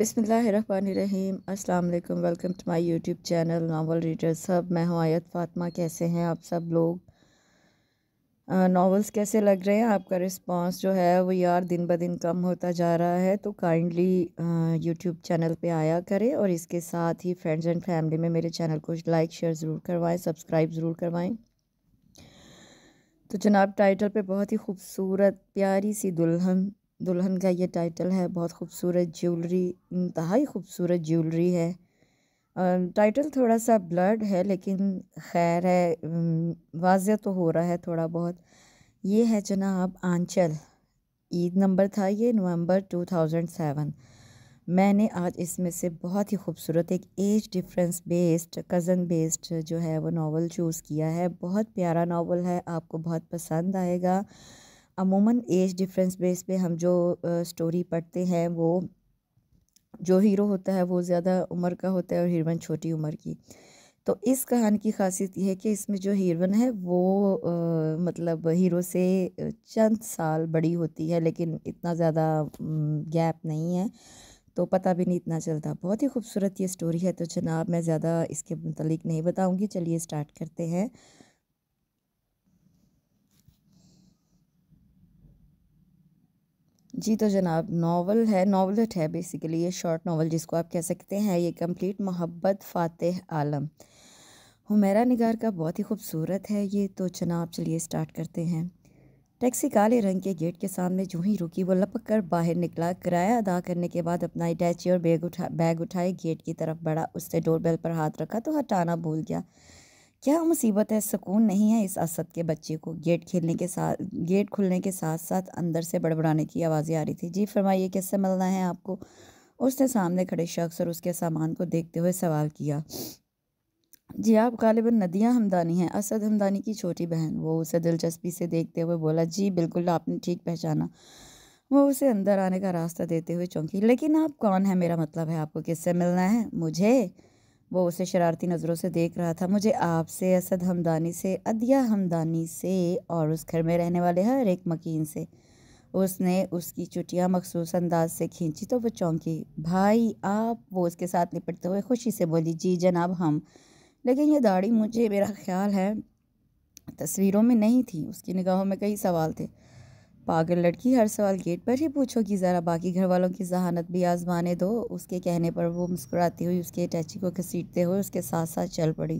बिसमीम् अल्लाम welcome to my YouTube channel novel reader सब मैं हूँ आयत फातमा कैसे हैं आप सब लोग नावल्स कैसे लग रहे हैं आपका रिस्पांस जो है वो यार दिन ब दिन कम होता जा रहा है तो काइंडली यूट्यूब चैनल पे आया करें और इसके साथ ही फ्रेंड्स एंड फैमिली में मेरे चैनल को लाइक शेयर ज़रूर करवाएँ सब्सक्राइब ज़रूर करवाएँ तो जनाब टाइटल पे बहुत ही खूबसूरत प्यारी सी दुल्हन दुल्हन का ये टाइटल है बहुत खूबसूरत ज्वेलरी इंतहाई खूबसूरत ज्वेलरी है टाइटल थोड़ा सा ब्लर्ड है लेकिन खैर है वाजह तो हो रहा है थोड़ा बहुत ये है जनाब आंचल ईद नंबर था ये नवंबर 2007 मैंने आज इसमें से बहुत ही खूबसूरत एक age difference based cousin based जो है वो नावल चूज़ किया है बहुत प्यारा नावल है आपको बहुत पसंद आएगा अमूमन एज डिफरेंस बेस पे हम जो स्टोरी पढ़ते हैं वो जो हीरो होता है वो ज़्यादा उम्र का होता है और हीरोइन छोटी उम्र की तो इस कहानी की खासियत यह है कि इसमें जो हीरोइन है वो आ, मतलब हीरो से चंद साल बड़ी होती है लेकिन इतना ज़्यादा गैप नहीं है तो पता भी नहीं इतना चलता बहुत ही खूबसूरत ये स्टोरी है तो जनाब मैं ज़्यादा इसके मतलब नहीं बताऊँगी चलिए स्टार्ट करते हैं जी तो जनाब नावल है नावलेट है बेसिकली ये शॉर्ट नावल जिसको आप कह सकते हैं ये कंप्लीट मोहब्बत फ़ातह आलम हुमेरा निगार का बहुत ही खूबसूरत है ये तो जनाब चलिए स्टार्ट करते हैं टैक्सी काले रंग के गेट के सामने जो ही रुकी वो लपक कर बाहर निकला किराया अदा करने के बाद अपना अटैची और बैग उठा बैग उठाए गेट की तरफ बढ़ा उसने बेल पर हाथ रखा तो हटाना भूल गया क्या मुसीबत है सुकून नहीं है इस असद के बच्चे को गेट खेलने के साथ गेट खुलने के साथ साथ अंदर से बड़बड़ाने की आवाज़ें आ रही थी जी फरमाइए कैसे मिलना है आपको उसने सामने खड़े शख्स और उसके सामान को देखते हुए सवाल किया जी आप गालिब नदिया हमदानी हैं असद हमदानी की छोटी बहन वो उसे दिलचस्पी से देखते हुए बोला जी बिल्कुल आपने ठीक पहचाना वो उसे अंदर आने का रास्ता देते हुए चौंकी लेकिन आप कौन है मेरा मतलब है आपको किससे मिलना है मुझे वो उसे शरारती नज़रों से देख रहा था मुझे आपसे असद हमदानी से अदिया हमदानी से और उस घर में रहने वाले हर एक मकीन से उसने उसकी चुटियाँ मखसूस अंदाज से खींची तो वो चौंकी भाई आप वो उसके साथ निपटते हुए खुशी से बोली जी जनाब हम लेकिन ये दाढ़ी मुझे मेरा ख्याल है तस्वीरों में नहीं थी उसकी निगाहों में कई सवाल थे पागल लड़की हर सवाल गेट पर ही पूछो कि ज़रा बाकी घर वालों की जहानत भी आजमाने दो उसके कहने पर वो मुस्कुराती हुई उसके अटैची को घसीटते हुए उसके साथ साथ चल पड़ी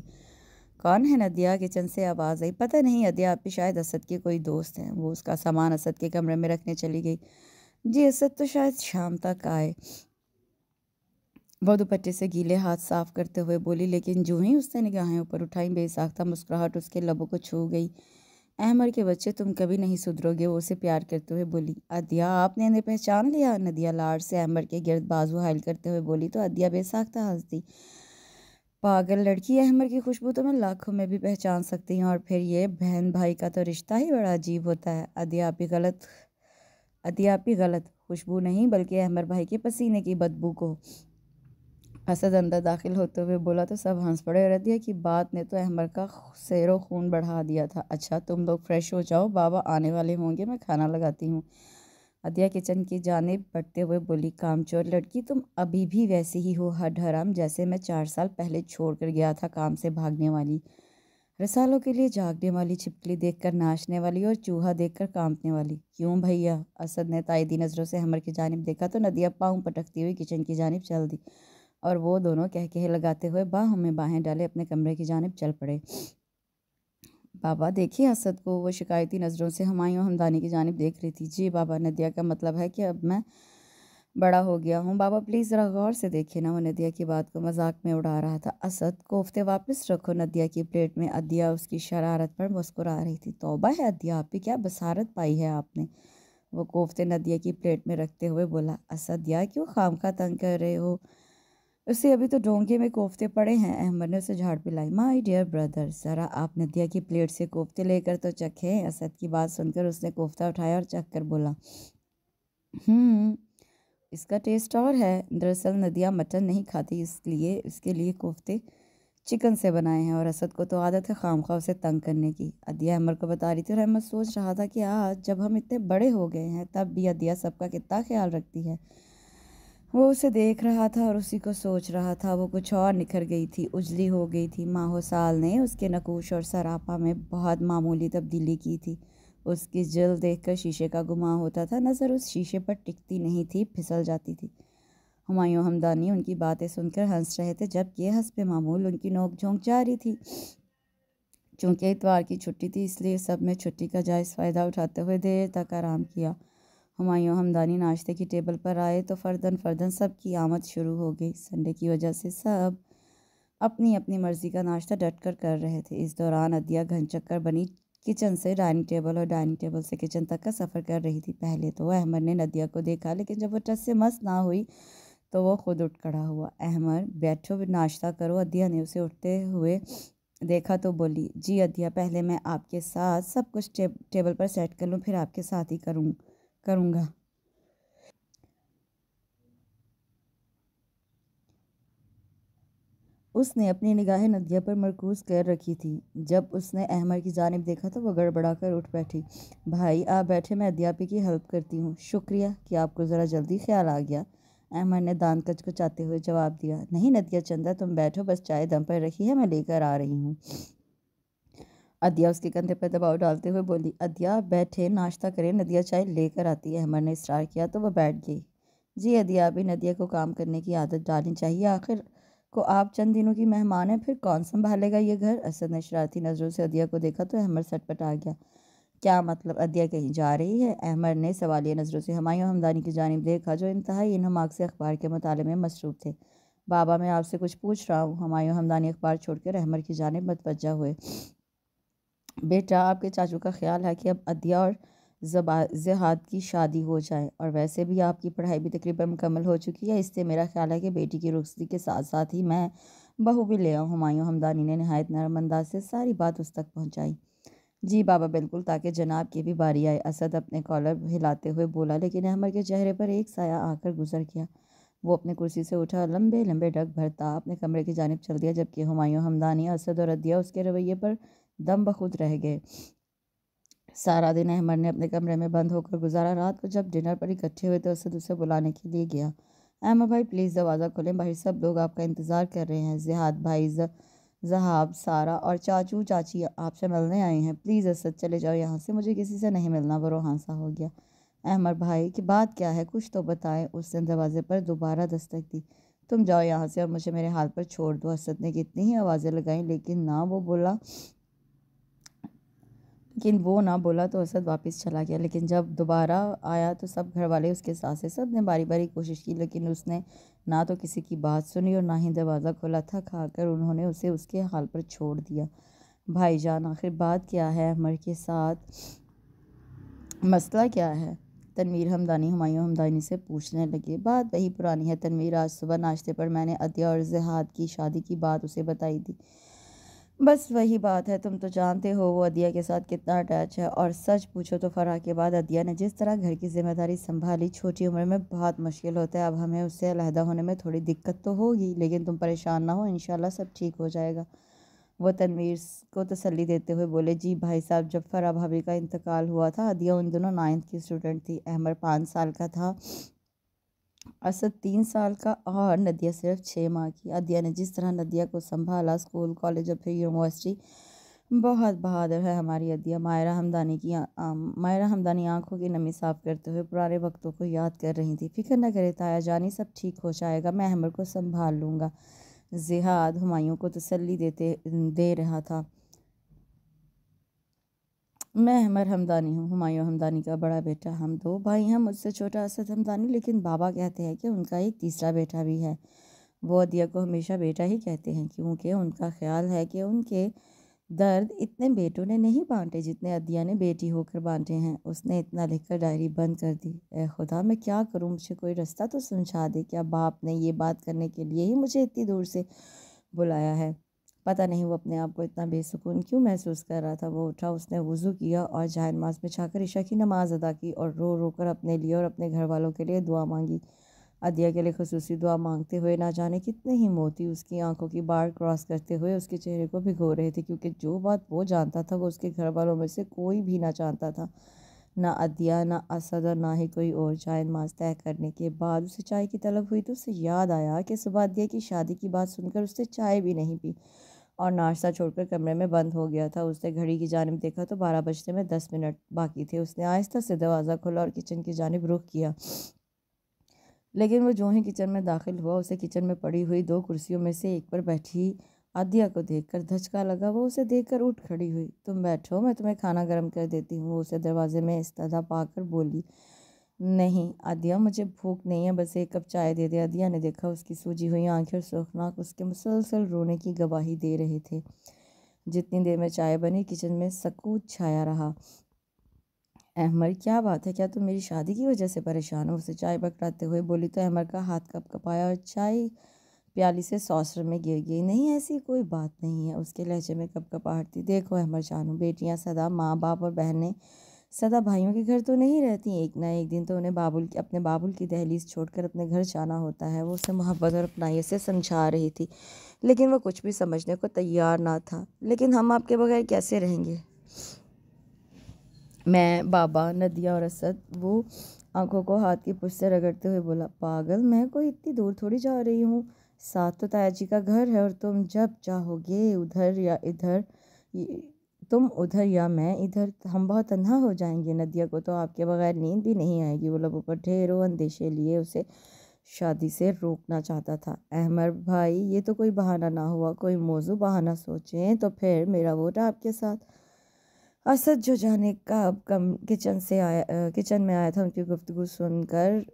कौन है नदिया किचन से आवाज़ आई पता नहीं नदिया आपकी शायद असद के कोई दोस्त हैं वो उसका सामान असद के कमरे में रखने चली गई जी असद तो शायद शाम तक आए वो दुपट्टे से गीले हाथ साफ करते हुए बोली लेकिन जो ही उसने निगाहें ऊपर उठाई बेसाख्ता मुस्कुराहट उसके लबों को छू गई अहमर के बच्चे तुम कभी नहीं सुधरोगे वो उसे प्यार करते हुए बोली अदिया आपने इन्हें पहचान लिया नदिया लाड से अहमर के गिरद बाजू हायल करते हुए बोली तो अदिया बेसाख्ता हंस दी पागल लड़की अहमर की खुशबू तो मैं लाखों में भी पहचान सकती हूँ और फिर ये बहन भाई का तो रिश्ता ही बड़ा अजीब होता है अदिया आप ही गलत अदिया आप ही गलत खुशबू नहीं बल्कि अहमर भाई के पसीने की बदबू को हसद अंदर दाखिल होते हुए बोला तो सब हंस पड़े दिया कि बात ने तो अहमर का सैरो खून बढ़ा दिया था अच्छा तुम लोग फ्रेश हो जाओ बाबा आने वाले होंगे मैं खाना लगाती हूँ अदिया किचन की जानब बढ़ते हुए बोली कामचोर लड़की तुम अभी भी वैसे ही हो हड हराम जैसे मैं चार साल पहले छोड़ कर गया था काम से भागने वाली रसालों के लिए जागने वाली छिपकली देखकर नाचने वाली और चूहा देखकर कांपने वाली क्यों भैया असद ने तायदी नज़रों से हमर की जानब देखा तो नदिया पाँव पटकती हुई किचन की जानब चल दी और वो दोनों कहके लगाते हुए बाहों में बाहें डाले अपने कमरे की जानब चल पड़े बाबा देखिए असद को वो शिकायती नज़रों से हमायूं हमदानी की जानब देख रही थी जी बाबा नदिया का मतलब है कि अब मैं बड़ा हो गया हूँ बाबा प्लीज़ ज़रा गौर से देखिए ना वो नदिया की बात को मजाक में उड़ा रहा था असद कोफ्ते वापस रखो नदिया की प्लेट में अदिया उसकी शरारत पर मुस्कुरा रही थी तोबा है अदिया आप क्या बसारत पाई है आपने वो कोफ्ते नदिया की प्लेट में रखते हुए बोला असद या क्यों खाम तंग कर रहे हो उससे अभी तो डोंगे में कोफ्ते पड़े हैं अहमद ने उसे झाड़ पिलाई माई डियर ब्रदर ज़रा आप नदिया की प्लेट से कोफ्ते लेकर तो चखें असद की बात सुनकर उसने कोफ्ता उठाया और चख कर बोला हम्म, इसका टेस्ट और है दरअसल नदिया मटन नहीं खाती इसलिए इसके लिए कोफ्ते चिकन से बनाए हैं और असद को तो आदत है खाम खा उसे तंग करने की अदिया अहमद को बता रही थी और अहमद सोच रहा था कि आज जब हम इतने बड़े हो गए हैं तब भी अदिया सबका कितना ख्याल रखती है वो उसे देख रहा था और उसी को सोच रहा था वो कुछ और निखर गई थी उजली हो गई थी साल ने उसके नकूश और सरापा में बहुत मामूली तब्दीली की थी उसकी जल देखकर शीशे का गुमा होता था नज़र उस शीशे पर टिकती नहीं थी फिसल जाती थी हमायूं हमदानी उनकी बातें सुनकर हंस रहे थे जबकि हंस पे मामूल उनकी नोक झोंक जा रही थी चूँकि इतवार की छुट्टी थी इसलिए सब ने छुट्टी का जायज़ फ़ायदा उठाते हुए देर तक आराम किया हमायूँ हमदानी नाश्ते की टेबल पर आए तो फ़र्दन फ़र्दन सब की आमद शुरू हो गई संडे की वजह से सब अपनी अपनी मर्ज़ी का नाश्ता डट कर कर रहे थे इस दौरान अदिया घन चक्कर बनी किचन से डाइनिंग टेबल और डाइनिंग टेबल से किचन तक का सफ़र कर रही थी पहले तो अहमद ने नदिया को देखा लेकिन जब वो टस से मस्त ना हुई तो वो खुद उठ खड़ा हुआ अहमद बैठो नाश्ता करो अदिया ने उसे उठते हुए देखा तो बोली जी अदिया पहले मैं आपके साथ सब कुछ टेबल पर सेट कर लूँ फिर आपके साथ ही करूँ करूँगा उसने अपनी निगाहें नदिया पर मरकूज कर रखी थी जब उसने अहमर की जानब देखा तो वह गड़बड़ा कर उठ बैठी भाई आप बैठे मैं अध्यापी की हेल्प करती हूँ शुक्रिया कि आपको ज़रा जल्दी ख्याल आ गया अहमर ने दान कच को चाहते हुए जवाब दिया नहीं नदिया चंदा तुम बैठो बस चाय दम पर रखी है मैं लेकर आ रही हूँ अदिया उसके कंधे पर दबाव डालते हुए बोली अदिया बैठे नाश्ता करें नदिया चाय लेकर आती है अमर ने इसरार किया तो वह बैठ गई जी अदिया अभी नदिया को काम करने की आदत डालनी चाहिए आखिर को आप चंद दिनों की मेहमान हैं फिर कौन संभालेगा ये घर असद ने शरारती नज़रों से अदिया को देखा तो अहमद सटपट आ गया क्या मतलब अदिया कहीं जा रही है अहमद ने सवालिया नज़रों से हमायों हमदानी की जानब देखा जो इंतहाई हमाक से अखबार के मताले में मसरूफ़ थे बाबा मैं आपसे कुछ पूछ रहा हूँ हमायों हमदानी अखबार छोड़कर अहमद की जानब मतवजा हुए बेटा आपके चाचू का ख्याल है कि अब अदिया और जबा जहाद की शादी हो जाए और वैसे भी आपकी पढ़ाई भी तकरीबन मुकम्मल हो चुकी है इससे मेरा ख्याल है कि बेटी की रुखसती के साथ साथ ही मैं बहू भी ले आऊँ हमायूँ हमदानी ने नहायत नरम अंदाज से सारी बात उस तक पहुँचाई जी बाबा बिल्कुल ताकि जनाब की भी बारी आए असद अपने कॉलर हिलाते हुए बोला लेकिन अहमर के चेहरे पर एक साया आकर गुजर गया वो अपने कुर्सी से उठा लंबे लंबे डग भरता अपने कमरे की जानब चल दिया जबकि हमायूँ हमदानी असद और अदिया उसके रवैये पर दम बखुद रह गए सारा दिन अहमद ने अपने कमरे में बंद होकर गुजारा रात को जब डिनर पर इकट्ठे हुए तो उसे बुलाने के लिए गया अहमद भाई प्लीज़ दरवाज़ा खोलें भाई सब लोग आपका इंतज़ार कर रहे हैं जिहाद भाई जहाब सारा और चाचू चाची आपसे मिलने आए हैं प्लीज़ असद चले जाओ यहाँ से मुझे किसी से नहीं मिलना वो हादसा हो गया अहमद भाई की बात क्या है कुछ तो बताएं उसने दरवाजे पर दोबारा दस्तक दी तुम जाओ यहाँ से और मुझे मेरे हाल पर छोड़ दो असद ने कितनी ही आवाज़ें लगाई लेकिन ना वो बोला लेकिन वो ना बोला तो असद वापस चला गया लेकिन जब दोबारा आया तो सब घर वाले उसके साथ से सब ने बारी बारी कोशिश की लेकिन उसने ना तो किसी की बात सुनी और ना ही दरवाज़ा खोला था खाकर उन्होंने उसे उसके हाल पर छोड़ दिया भाईजान आखिर बात क्या है अमर के साथ मसला क्या है तनवीर हमदानी हमायूं हमदानी से पूछने लगे बात वही पुरानी है तनवीर आज सुबह नाश्ते पर मैंने अतिया और जहाद की शादी की बात उसे बताई थी बस वही बात है तुम तो जानते हो वो अदिया के साथ कितना अटैच है और सच पूछो तो फराह के बाद अदिया ने जिस तरह घर की जिम्मेदारी संभाली छोटी उम्र में बहुत मुश्किल होता है अब हमें उससे अलहदा होने में थोड़ी दिक्कत तो होगी लेकिन तुम परेशान ना हो इन सब ठीक हो जाएगा वो तनवीर को तसली देते हुए बोले जी भाई साहब जब फरा भाभी का इंतकाल हुआ था अदिया उन दोनों नाइन्थ की स्टूडेंट थी अहमद पाँच साल का था असद तीन साल का और नदिया सिर्फ छः माह की अदिया ने जिस तरह नदिया को संभाला स्कूल कॉलेज और फिर यूनिवर्सिटी बहुत बहादुर है हमारी अदिया मायरा हमदानी की आ, मायरा हमदानी आंखों की नमी साफ करते हुए पुराने वक्तों को याद कर रही थी फिक्र न करे ताया जानी सब ठीक हो जाएगा मैं हमर को संभाल लूँगा जिहाद हमायों को तसली देते दे रहा था मैं हमर हमदानी हूँ हुमायूं हमदानी का बड़ा बेटा हम दो भाई हैं मुझसे छोटा असद हमदानी लेकिन बाबा कहते हैं कि उनका एक तीसरा बेटा भी है वो अदिया को हमेशा बेटा ही कहते हैं क्योंकि उनका ख्याल है कि उनके दर्द इतने बेटों ने नहीं बांटे जितने अदिया ने बेटी होकर बांटे हैं उसने इतना लिखकर डायरी बंद कर दी ए खुदा मैं क्या करूँ मुझे कोई रास्ता तो समझा दे क्या बाप ने ये बात करने के लिए ही मुझे इतनी दूर से बुलाया है पता नहीं वो अपने आप को इतना बेसुकून क्यों महसूस कर रहा था वो उठा उसने वज़ू किया और जाहिर नमाज में छाकर ईशा की नमाज़ अदा की और रो रो कर अपने लिए और अपने घर वालों के लिए दुआ मांगी अदिया के लिए खसूसी दुआ मांगते हुए ना जाने कितने ही मोती उसकी आंखों की बाढ़ क्रॉस करते हुए उसके चेहरे को भिगो रहे थे क्योंकि जो बात वो जानता था वो उसके घर वालों में से कोई भी ना जानता था ना अदिया ना असद और ना ही कोई और चाय नमाज तय करने के बाद उसे चाय की तलब हुई तो उसे याद आया कि सुबह अदिया की शादी की बात सुनकर उसने चाय भी नहीं पी और नाश्ता छोड़कर कमरे में बंद हो गया था उसने घड़ी की जानब देखा तो बारह बजने में दस मिनट बाकी थे उसने आहिस्ता से दरवाज़ा खोला और किचन की जानब रुख किया लेकिन वो जो ही किचन में दाखिल हुआ उसे किचन में पड़ी हुई दो कुर्सियों में से एक पर बैठी आदिया को देखकर धचका लगा वो उसे देखकर उठ खड़ी हुई तुम बैठो मैं तुम्हें खाना गर्म कर देती हूँ वो उसे दरवाजे में इस्तः पाकर बोली नहीं आदिया मुझे भूख नहीं है बस एक कप चाय दे दे आदिया ने देखा उसकी सूजी हुई आंखें और सुर्खनाक उसके मुसलसल रोने की गवाही दे रहे थे जितनी देर में चाय बनी किचन में सकूत छाया रहा अहमर क्या बात है क्या तुम मेरी शादी की वजह से परेशान हो उसे चाय पकड़ाते हुए बोली तो अहमर का हाथ कप कपाया और चाय प्याली से सॉसर में गिर गई नहीं ऐसी कोई बात नहीं है उसके लहजे में कप कपाहट थी देखो अहमर शानू बेटियाँ सदा माँ बाप और बहनें सदा भाइयों के घर तो नहीं रहती एक ना एक दिन तो उन्हें बाबुल की अपने बाबुल की दहलीज छोड़कर अपने घर जाना होता है वो उसे मोहब्बत और अपनाइयों से समझा रही थी लेकिन वो कुछ भी समझने को तैयार ना था लेकिन हम आपके बगैर कैसे रहेंगे मैं बाबा नदिया और असद वो आंखों को हाथ की पुश से रगड़ते हुए बोला पागल मैं कोई इतनी दूर थोड़ी जा रही हूँ साथ तो ताया जी का घर है और तुम जब चाहोगे उधर या इधर तुम उधर या मैं इधर हम बहुत तन्हा हो जाएंगे नदिया को तो आपके बगैर नींद भी नहीं आएगी वो लबों पर ढेरों अंदेशे लिए उसे शादी से रोकना चाहता था अहमर भाई ये तो कोई बहाना ना हुआ कोई मौजू बहाना सोचें तो फिर मेरा वोट आपके साथ असद जो जाने का अब कम किचन से आया किचन में आया था उनकी गुफ्तगु सुनकर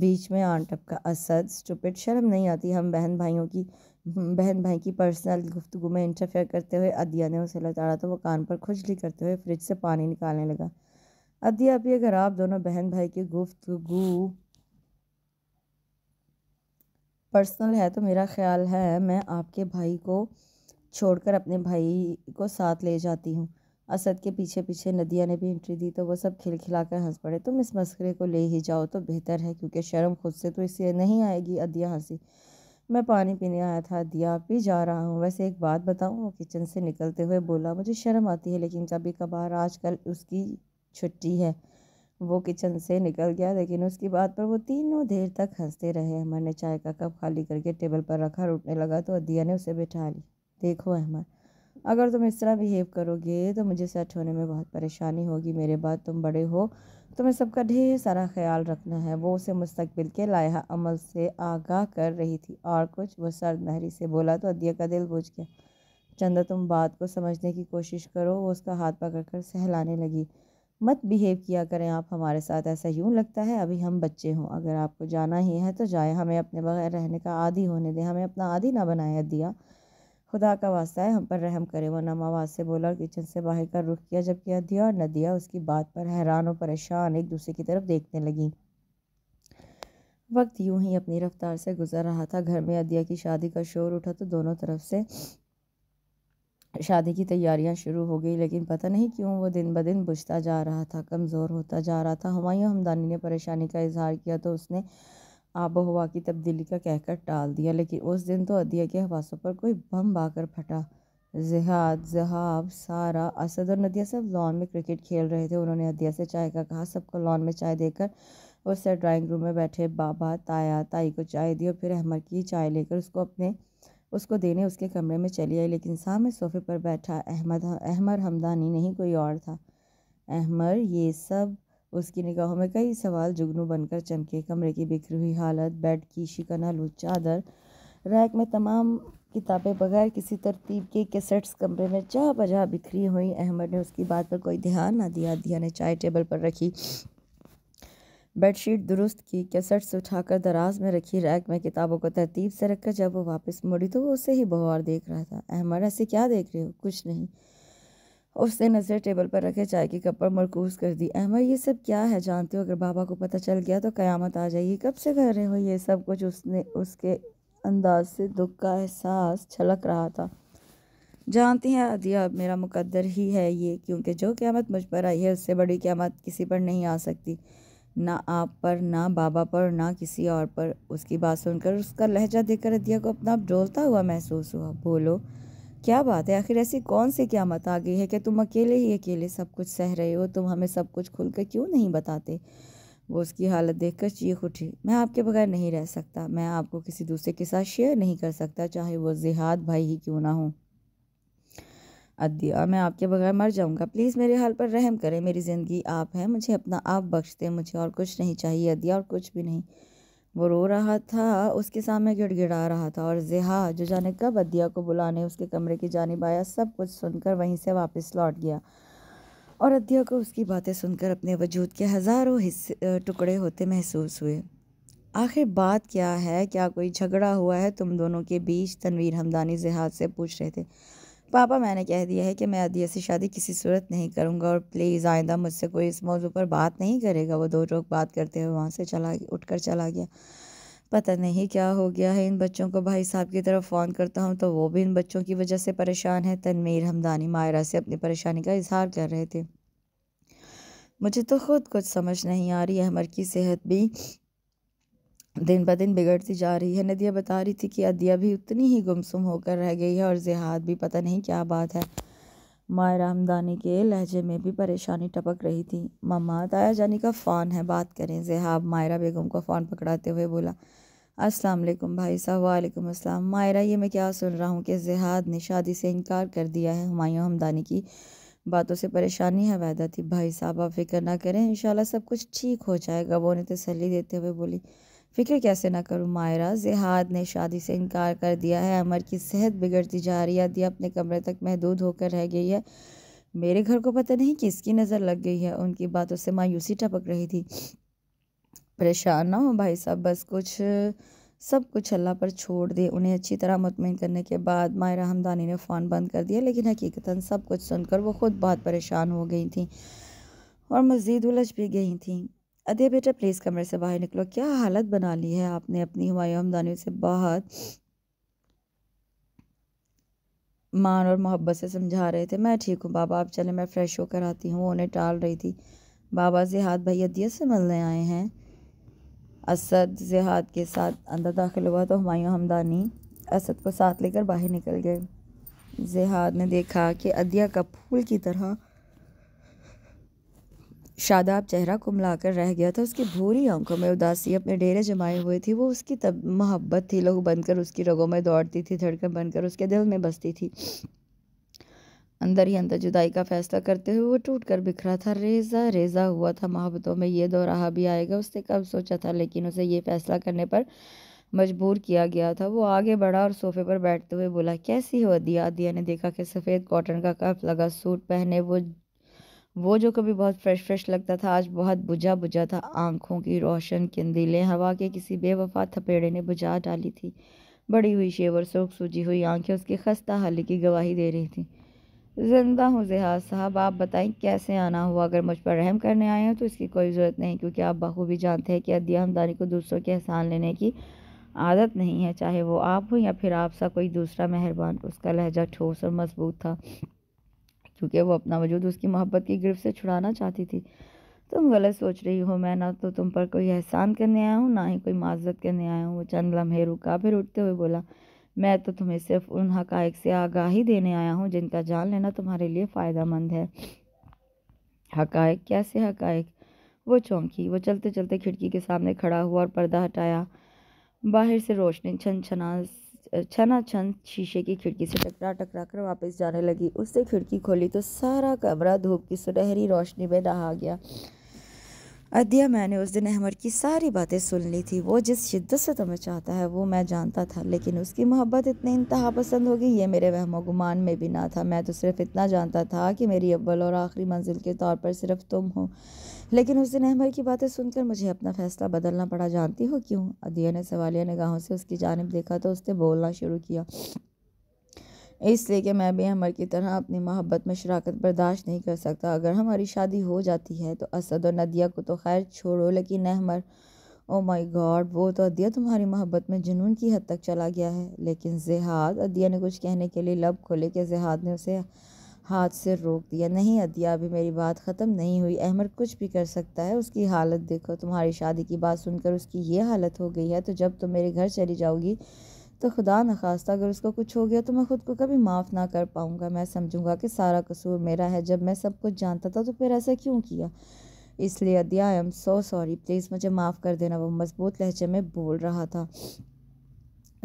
बीच में आन टपका असद स्टुपिट शर्म नहीं आती हम बहन भाइयों की हम्म, बहन भाई की पर्सनल गुफ्तु में इंटरफेयर करते हुए अदिया ने उसे लताड़ा तो वो कान पर खुजली करते हुए फ्रिज से पानी निकालने लगा अदिया अभी अगर आप दोनों बहन भाई की गुफ्तु पर्सनल है तो मेरा ख्याल है मैं आपके भाई को छोड़कर अपने भाई को साथ ले जाती हूँ असद के पीछे पीछे नदिया ने भी एंट्री दी तो वो सब खिलखिला कर हंस पड़े तुम इस मस्करे को ले ही जाओ तो बेहतर है क्योंकि शर्म खुद से तो इससे नहीं आएगी अदिया हंसी मैं पानी पीने आया था दिया भी जा रहा हूँ वैसे एक बात बताऊँ वो किचन से निकलते हुए बोला मुझे शर्म आती है लेकिन कभी कभार आजकल उसकी छुट्टी है वो किचन से निकल गया लेकिन उसकी बात पर वो तीनों देर तक हंसते रहे अहमद ने चाय का कप खाली करके टेबल पर रखा रुटने लगा तो अदिया ने उसे बैठा ली देखो अहमद अगर तुम इस तरह बिहेव करोगे तो मुझे सेट होने में बहुत परेशानी होगी मेरे बाद तुम बड़े हो तुम्हें सबका ढेर सारा ख्याल रखना है वो उसे मुस्तकबिल के लाया अमल से आगाह कर रही थी और कुछ वो सर्द महरी से बोला तो अदिया का दिल बुझ गया चंदा तुम बात को समझने की कोशिश करो वो उसका हाथ पकड़ कर सहलाने लगी मत बिहेव किया करें आप हमारे साथ ऐसा यूँ लगता है अभी हम बच्चे हों अगर आपको जाना ही है तो जाए हमें अपने बगैर रहने का आदि होने दें हमें अपना आदि ना बनाए दिया खुदा का वास्ता है हम पर रहम करे वह नम आवाज़ से बोला और किचन से बाहर का रुख किया जबकि अदिया और नदिया उसकी बात पर हैरान और परेशान एक दूसरे की तरफ देखने लगीं वक्त यूं ही अपनी रफ्तार से गुजर रहा था घर में अदिया की शादी का शोर उठा तो दोनों तरफ से शादी की तैयारियां शुरू हो गई लेकिन पता नहीं क्यों वो दिन ब दिन बुझता जा रहा था कमज़ोर होता जा रहा था हमायूं हमदानी ने परेशानी का इजहार किया तो उसने आब हवा की तब्दीली का कहकर टाल दिया लेकिन उस दिन तो अदिया के हवासों पर कोई बम आकर फटा जहाद जहाब सारा असद और नदिया सब लॉन में क्रिकेट खेल रहे थे उन्होंने अदिया से चाय का कहा सबको लॉन में चाय देकर और सर ड्राइंग रूम में बैठे बाबा ताया ताई को चाय दी और फिर अहमद की चाय लेकर उसको अपने उसको देने उसके कमरे में चली आई लेकिन सामने सोफे पर बैठा अहमद अहमर हमदानी नहीं कोई और था अहमर ये सब उसकी निगाहों में कई सवाल जुगनू बनकर चमके कमरे की बिखरी हुई हालत बेड की लू चादर रैक में तमाम किताबें बगैर किसी तरतीब के कैसेट्स कमरे में जहाँ बजा बिखरी हुई अहमद ने उसकी बात पर कोई ध्यान ना दिया दिया ने चाय टेबल पर रखी बेडशीट दुरुस्त की कैसेट्स उठाकर दराज में रखी रैक में किताबों को तरतीब से रखकर जब वो वापस मुड़ी तो वो उसे ही बवार देख रहा था अहमद ऐसे क्या देख रहे हो कुछ नहीं उसने नज़र टेबल पर रखे चाय के कप पर मरकूज कर दी अहमद ये सब क्या है जानते हो अगर बाबा को पता चल गया तो क़यामत आ जाएगी कब से कर रहे हो ये सब कुछ उसने उसके अंदाज से दुख का एहसास छलक रहा था जानती हैं अदिया मेरा मुकद्दर ही है ये क्योंकि जो क़्यामत मुझ पर आई है उससे बड़ी क़्यामत किसी पर नहीं आ सकती ना आप पर ना बाबा पर ना किसी और पर उसकी बात सुनकर उसका लहजा देखकर अदिया को अपना डोलता हुआ महसूस हुआ बोलो क्या बात है आखिर ऐसी कौन सी क्यामत आ गई है कि तुम अकेले ही अकेले सब कुछ सह रहे हो तुम हमें सब कुछ खुलकर क्यों नहीं बताते वो उसकी हालत देखकर चीख उठी मैं आपके बगैर नहीं रह सकता मैं आपको किसी दूसरे के साथ शेयर नहीं कर सकता चाहे वो जिहाद भाई ही क्यों ना हो अदिया मैं आपके बगैर मर जाऊंगा प्लीज़ मेरे हाल पर रहम करें मेरी ज़िंदगी आप है मुझे अपना आप बख्श दें मुझे और कुछ नहीं चाहिए अदिया और कुछ भी नहीं वो रो रहा था उसके सामने गिड़गिड़ा रहा था और जिहा जो जाने कब अदिया को बुलाने उसके कमरे की जानब आया सब कुछ सुनकर वहीं से वापस लौट गया और अदिया को उसकी बातें सुनकर अपने वजूद के हज़ारों हिस्से टुकड़े होते महसूस हुए आखिर बात क्या है क्या कोई झगड़ा हुआ है तुम दोनों के बीच तनवीर हमदानी जिहाद से पूछ रहे थे पापा मैंने कह दिया है कि मैं अदिया से शादी किसी सूरत नहीं करूँगा और प्लीज़ आइंदा मुझसे कोई इस मौजू पर बात नहीं करेगा वो दो लोग बात करते हुए वहाँ से चला उठकर चला गया पता नहीं क्या हो गया है इन बच्चों को भाई साहब की तरफ फ़ोन करता हूँ तो वो भी इन बच्चों की वजह से परेशान है तनमीर हमदानी मायरा से अपनी परेशानी का इजहार कर रहे थे मुझे तो ख़ुद कुछ समझ नहीं आ रही अहमर की सेहत भी दिन ब दिन बिगड़ती जा रही है नदिया बता रही थी कि अदिया भी उतनी ही गुमसुम होकर रह गई है और जिहाद भी पता नहीं क्या बात है माए रामदानी के लहजे में भी परेशानी टपक रही थी मम्मा ताया जानी का फ़ोन है बात करें जिहाब मायरा बेगम का फ़ोन पकड़ाते हुए बोला अस्सलाम वालेकुम भाई साहब वालेकुम अस्सलाम मायरा ये मैं क्या सुन रहा हूँ कि जिहाद ने शादी से इनकार कर दिया है हुमायूं हमदानी की बातों से परेशानी है वैदा थी भाई साहब आप फिक्र ना करें इन सब कुछ ठीक हो जाएगा वो उन्हें तसली देते हुए बोली फ़िक्र कैसे ना करूँ मायरा जिहाद ने शादी से इनकार कर दिया है अमर की सेहत बिगड़ती जा रही है दिया अपने कमरे तक महदूद होकर रह गई है मेरे घर को पता नहीं किसकी नज़र लग गई है उनकी बातों से मायूसी टपक रही थी परेशान ना हो भाई साहब बस कुछ सब कुछ अल्लाह पर छोड़ दे उन्हें अच्छी तरह मुतमिन करने के बाद मायरा हमदानी ने फ़ोन बंद कर दिया लेकिन हकीकता सब कुछ सुनकर वो ख़ुद बहुत परेशान हो गई थी और मज़ीद उलझ भी गई थी अदे बेटा प्लीज़ कमरे से बाहर निकलो क्या हालत बना ली है आपने अपनी हमारी हमदानी से बाहर मान और मोहब्बत से समझा रहे थे मैं ठीक हूँ बाबा आप चले मैं फ़्रेश होकर आती हूँ उन्हें टाल रही थी बाबा जिहाद भाई अदियत से मिलने आए हैं असद जिहाद के साथ अंदर दाखिल हुआ तो हमायूं हमदानी असद को साथ लेकर बाहर निकल गए जिहाद ने देखा कि अदिया का फूल की तरह शादाब चेहरा कुमला कर रह गया था उसकी भूरी आंखों में उदासी अपने डेरे जमाए हुए थी वो उसकी तब मोहब्बत थी लोग बनकर उसकी रगों में दौड़ती थी धड़कन बनकर उसके दिल में बसती थी अंदर ही अंदर जुदाई का फैसला करते हुए वो टूट कर बिखरा था रेजा रेजा हुआ था मोहब्बतों में ये दोराहा भी आएगा उसने कब सोचा था लेकिन उसे ये फैसला करने पर मजबूर किया गया था वो आगे बढ़ा और सोफे पर बैठते हुए बोला कैसी हो दिया अदिया ने देखा कि सफ़ेद कॉटन का कफ लगा सूट पहने वो वो जो कभी बहुत फ्रेश फ्रेश लगता था आज बहुत बुझा बुझा था आंखों की रोशन किंदीलें हवा के किसी बेवफा थपेड़े ने बुझा डाली थी बड़ी हुई शेवर सोख सूजी हुई आंखें उसकी खस्ता हाली की गवाही दे रही थी जिंदा हूँ जहाज साहब आप बताएं कैसे आना हुआ अगर मुझ पर रहम करने आए हैं तो इसकी कोई ज़रूरत नहीं क्योंकि आप बखूबी जानते हैं कि अदिया हमदानी को दूसरों के एहसान लेने की आदत नहीं है चाहे वो आप हो या फिर आप सा कोई दूसरा मेहरबान उसका लहजा ठोस और मजबूत था क्योंकि वो अपना वजूद उसकी मोहब्बत की गिरफ्त से छुड़ाना चाहती थी तुम गलत सोच रही हो मैं ना तो तुम पर कोई एहसान करने आया हूँ ना ही कोई माजत करने आया हूँ वो चंद लम्हे रुका फिर उठते हुए बोला मैं तो तुम्हें सिर्फ उन हक़ से आगाही देने आया हूँ जिनका जान लेना तुम्हारे लिए फ़ायदा मंद है हकाइक कैसे हकायक वो चौंकी वो चलते चलते खिड़की के सामने खड़ा हुआ और पर्दा हटाया बाहर से रोशनी छन छना छना छन शीशे की खिड़की से टकरा टकरा कर वापस जाने लगी उससे खिड़की खोली तो सारा कमरा धूप की सुनहरी रोशनी में नहा गया अदिया मैंने उस दिन अहमद की सारी बातें सुन ली थी वो जिस शिद्दत से तुम्हें चाहता है वो मैं जानता था लेकिन उसकी मोहब्बत इतनी इंतहा पसंद होगी ये मेरे वहमो गुमान में भी ना था मैं तो सिर्फ इतना जानता था कि मेरी अव्वल और आखिरी मंजिल के तौर पर सिर्फ तुम हो लेकिन उस दिन अहमर की बातें सुनकर मुझे अपना फ़ैसला बदलना पड़ा जानती हो क्यों अदिया ने सवालिया निगाहों से उसकी जानब देखा तो उसने बोलना शुरू किया इसलिए कि मैं भी अमर की तरह अपनी मोहब्बत में शराकत बर्दाश्त नहीं कर सकता अगर हमारी शादी हो जाती है तो असद और नदिया को तो खैर छोड़ो लेकिन अहमर ओ माय गॉड वो तो अदिया तुम्हारी मोहब्बत में जुनून की हद तक चला गया है लेकिन जहाद अदिया ने कुछ कहने के लिए लब खोले कि जहाद ने उसे हाथ से रोक दिया नहीं अदिया अभी मेरी बात ख़त्म नहीं हुई अहमद कुछ भी कर सकता है उसकी हालत देखो तुम्हारी शादी की बात सुनकर उसकी ये हालत हो गई है तो जब तुम मेरे घर चली जाओगी तो खुदा नखास्ता अगर उसको कुछ हो गया तो मैं खुद को कभी माफ़ ना कर पाऊँगा मैं समझूँगा कि सारा कसूर मेरा है जब मैं सब कुछ जानता था तो फिर ऐसा क्यों किया इसलिए Adiya I am so sorry please मुझे माफ़ कर देना वो मजबूत लहजे में बोल रहा था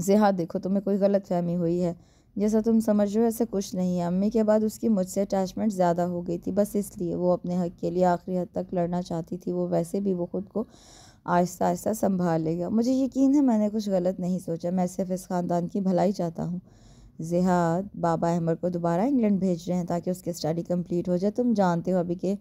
जिहा देखो तुम्हें कोई गलत फहमी हुई है जैसा तुम समझ रहे हो ऐसा कुछ नहीं है अम्मी के बाद उसकी मुझसे अटैचमेंट ज़्यादा हो गई थी बस इसलिए वो अपने हक के लिए आखिरी हद तक लड़ना चाहती थी वो वैसे भी वो खुद को आहिस्ता आहिस्ता संभाल लेगा मुझे यकीन है मैंने कुछ गलत नहीं सोचा मैं सिर्फ इस ख़ानदान की भलाई चाहता हूँ जिहाद बाबा अहमद को दोबारा इंग्लैंड भेज रहे हैं ताकि उसकी स्टडी कम्प्लीट हो जाए तुम जानते हो अभी के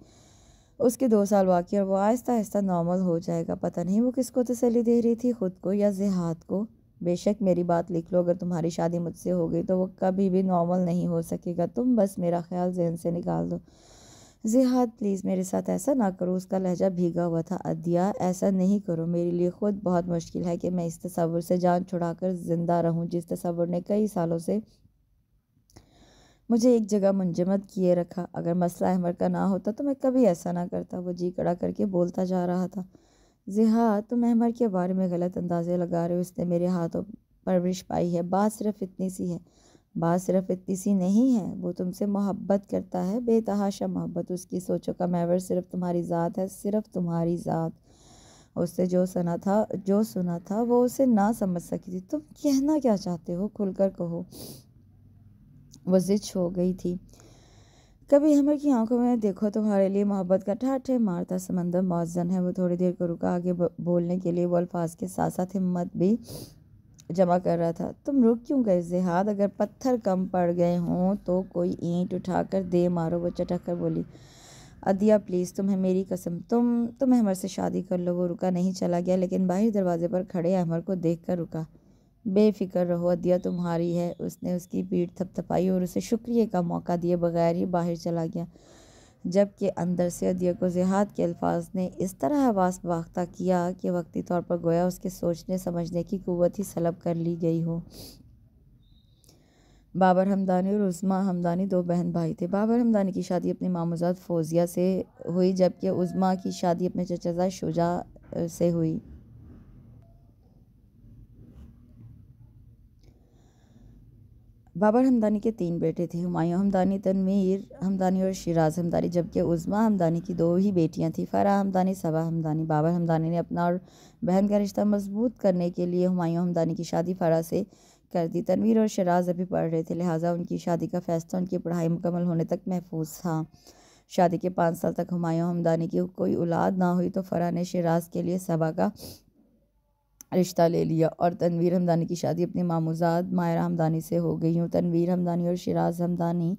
उसके दो साल बाकी और वो आहिस्ता आहिस्ता नॉर्मल हो जाएगा पता नहीं वो किसको तसली दे रही थी ख़ुद को या जिहाद को बेशक मेरी बात लिख लो अगर तुम्हारी शादी मुझसे हो गई तो वो कभी भी नॉर्मल नहीं हो सकेगा तुम बस मेरा ख्याल जहन से निकाल दो जिहाद प्लीज़ मेरे साथ ऐसा ना करो उसका लहजा भीगा हुआ था अदिया ऐसा नहीं करो मेरे लिए ख़ुद बहुत मुश्किल है कि मैं इस तस्वुर से जान छुड़ाकर ज़िंदा रहूं जिस तस्वुर ने कई सालों से मुझे एक जगह मुंजमद किए रखा अगर मसला अहमर का ना होता तो मैं कभी ऐसा ना करता वो जी कड़ा करके बोलता जा रहा था जी हाँ तुम तो अहमर के बारे में गलत अंदाज़े लगा रहे हो उसने मेरे हाथों परवरिश पाई है बात सिर्फ इतनी सी है बात सिर्फ इतनी सी नहीं है वो तुमसे मोहब्बत करता है बेतहाशा मोहब्बत उसकी सोचों का मैवर सिर्फ तुम्हारी ज़ात है सिर्फ तुम्हारी ज़ात उससे जो सुना था जो सुना था वो उसे ना समझ सकी थी तुम कहना क्या चाहते हो खुलकर कहो वो जिच हो गई थी कभी हमर की आंखों में देखो तुम्हारे लिए मोहब्बत का ठाठ है मारता समंदर मौजन है वो थोड़ी देर को रुका आगे बोलने के लिए वो अल्फाज के साथ साथ हिम्मत भी जमा कर रहा था तुम रुक क्यों गए जिहाद अगर पत्थर कम पड़ गए हों तो कोई ईंट उठा कर दे मारो वो चटक कर बोली अदिया प्लीज़ तुम्हें मेरी कसम तुम तुम अहमर से शादी कर लो वो रुका नहीं चला गया लेकिन बाहर दरवाजे पर खड़े अहमर को देख कर रुका बेफ़िक्र रहो अदिया तुम्हारी है उसने उसकी पीठ थपथपाई और उसे शुक्रिया का मौका दिए बगैर ही बाहर चला गया जबकि अंदर से अदिया को जिहाद के अल्फाज ने इस तरह हवास बाख्ता किया कि वक्ती तौर पर गोया उसके सोचने समझने की क़ुत ही सलब कर ली गई हो बाबर हमदानी और उस्मा हमदानी दो बहन भाई थे बाबर हमदानी की शादी अपने मामूजाद फौजिया से हुई जबकि उज़मा की शादी अपने चचाजा शुजा से हुई बाबर हमदानी के तीन बेटे थे हमायूँ हमदानी तनवीर हमदानी और शिराज हमदानी जबकि उज़मा हमदानी की दो ही बेटियां थीं फ़रा हमदानी सबा हमदानी बाबर हमदानी ने अपना और बहन का रिश्ता मजबूत करने के लिए हमायूँ हमदानी की शादी फ़रा से कर दी तनवीर और शराज अभी पढ़ रहे थे लिहाजा उनकी शादी का फ़ैसला उनकी पढ़ाई मुकम्मल होने तक महफूज था शादी के पाँच साल तक हमायूँ हमदानी की कोई औलाद ना हुई तो फ़रा ने शराज के लिए सबा का रिश्ता ले लिया और तनवीर हमदानी की शादी अपने मामूजाद मायरा हमदानी से हो गई हूँ तनवीर हमदानी और शराज हमदानी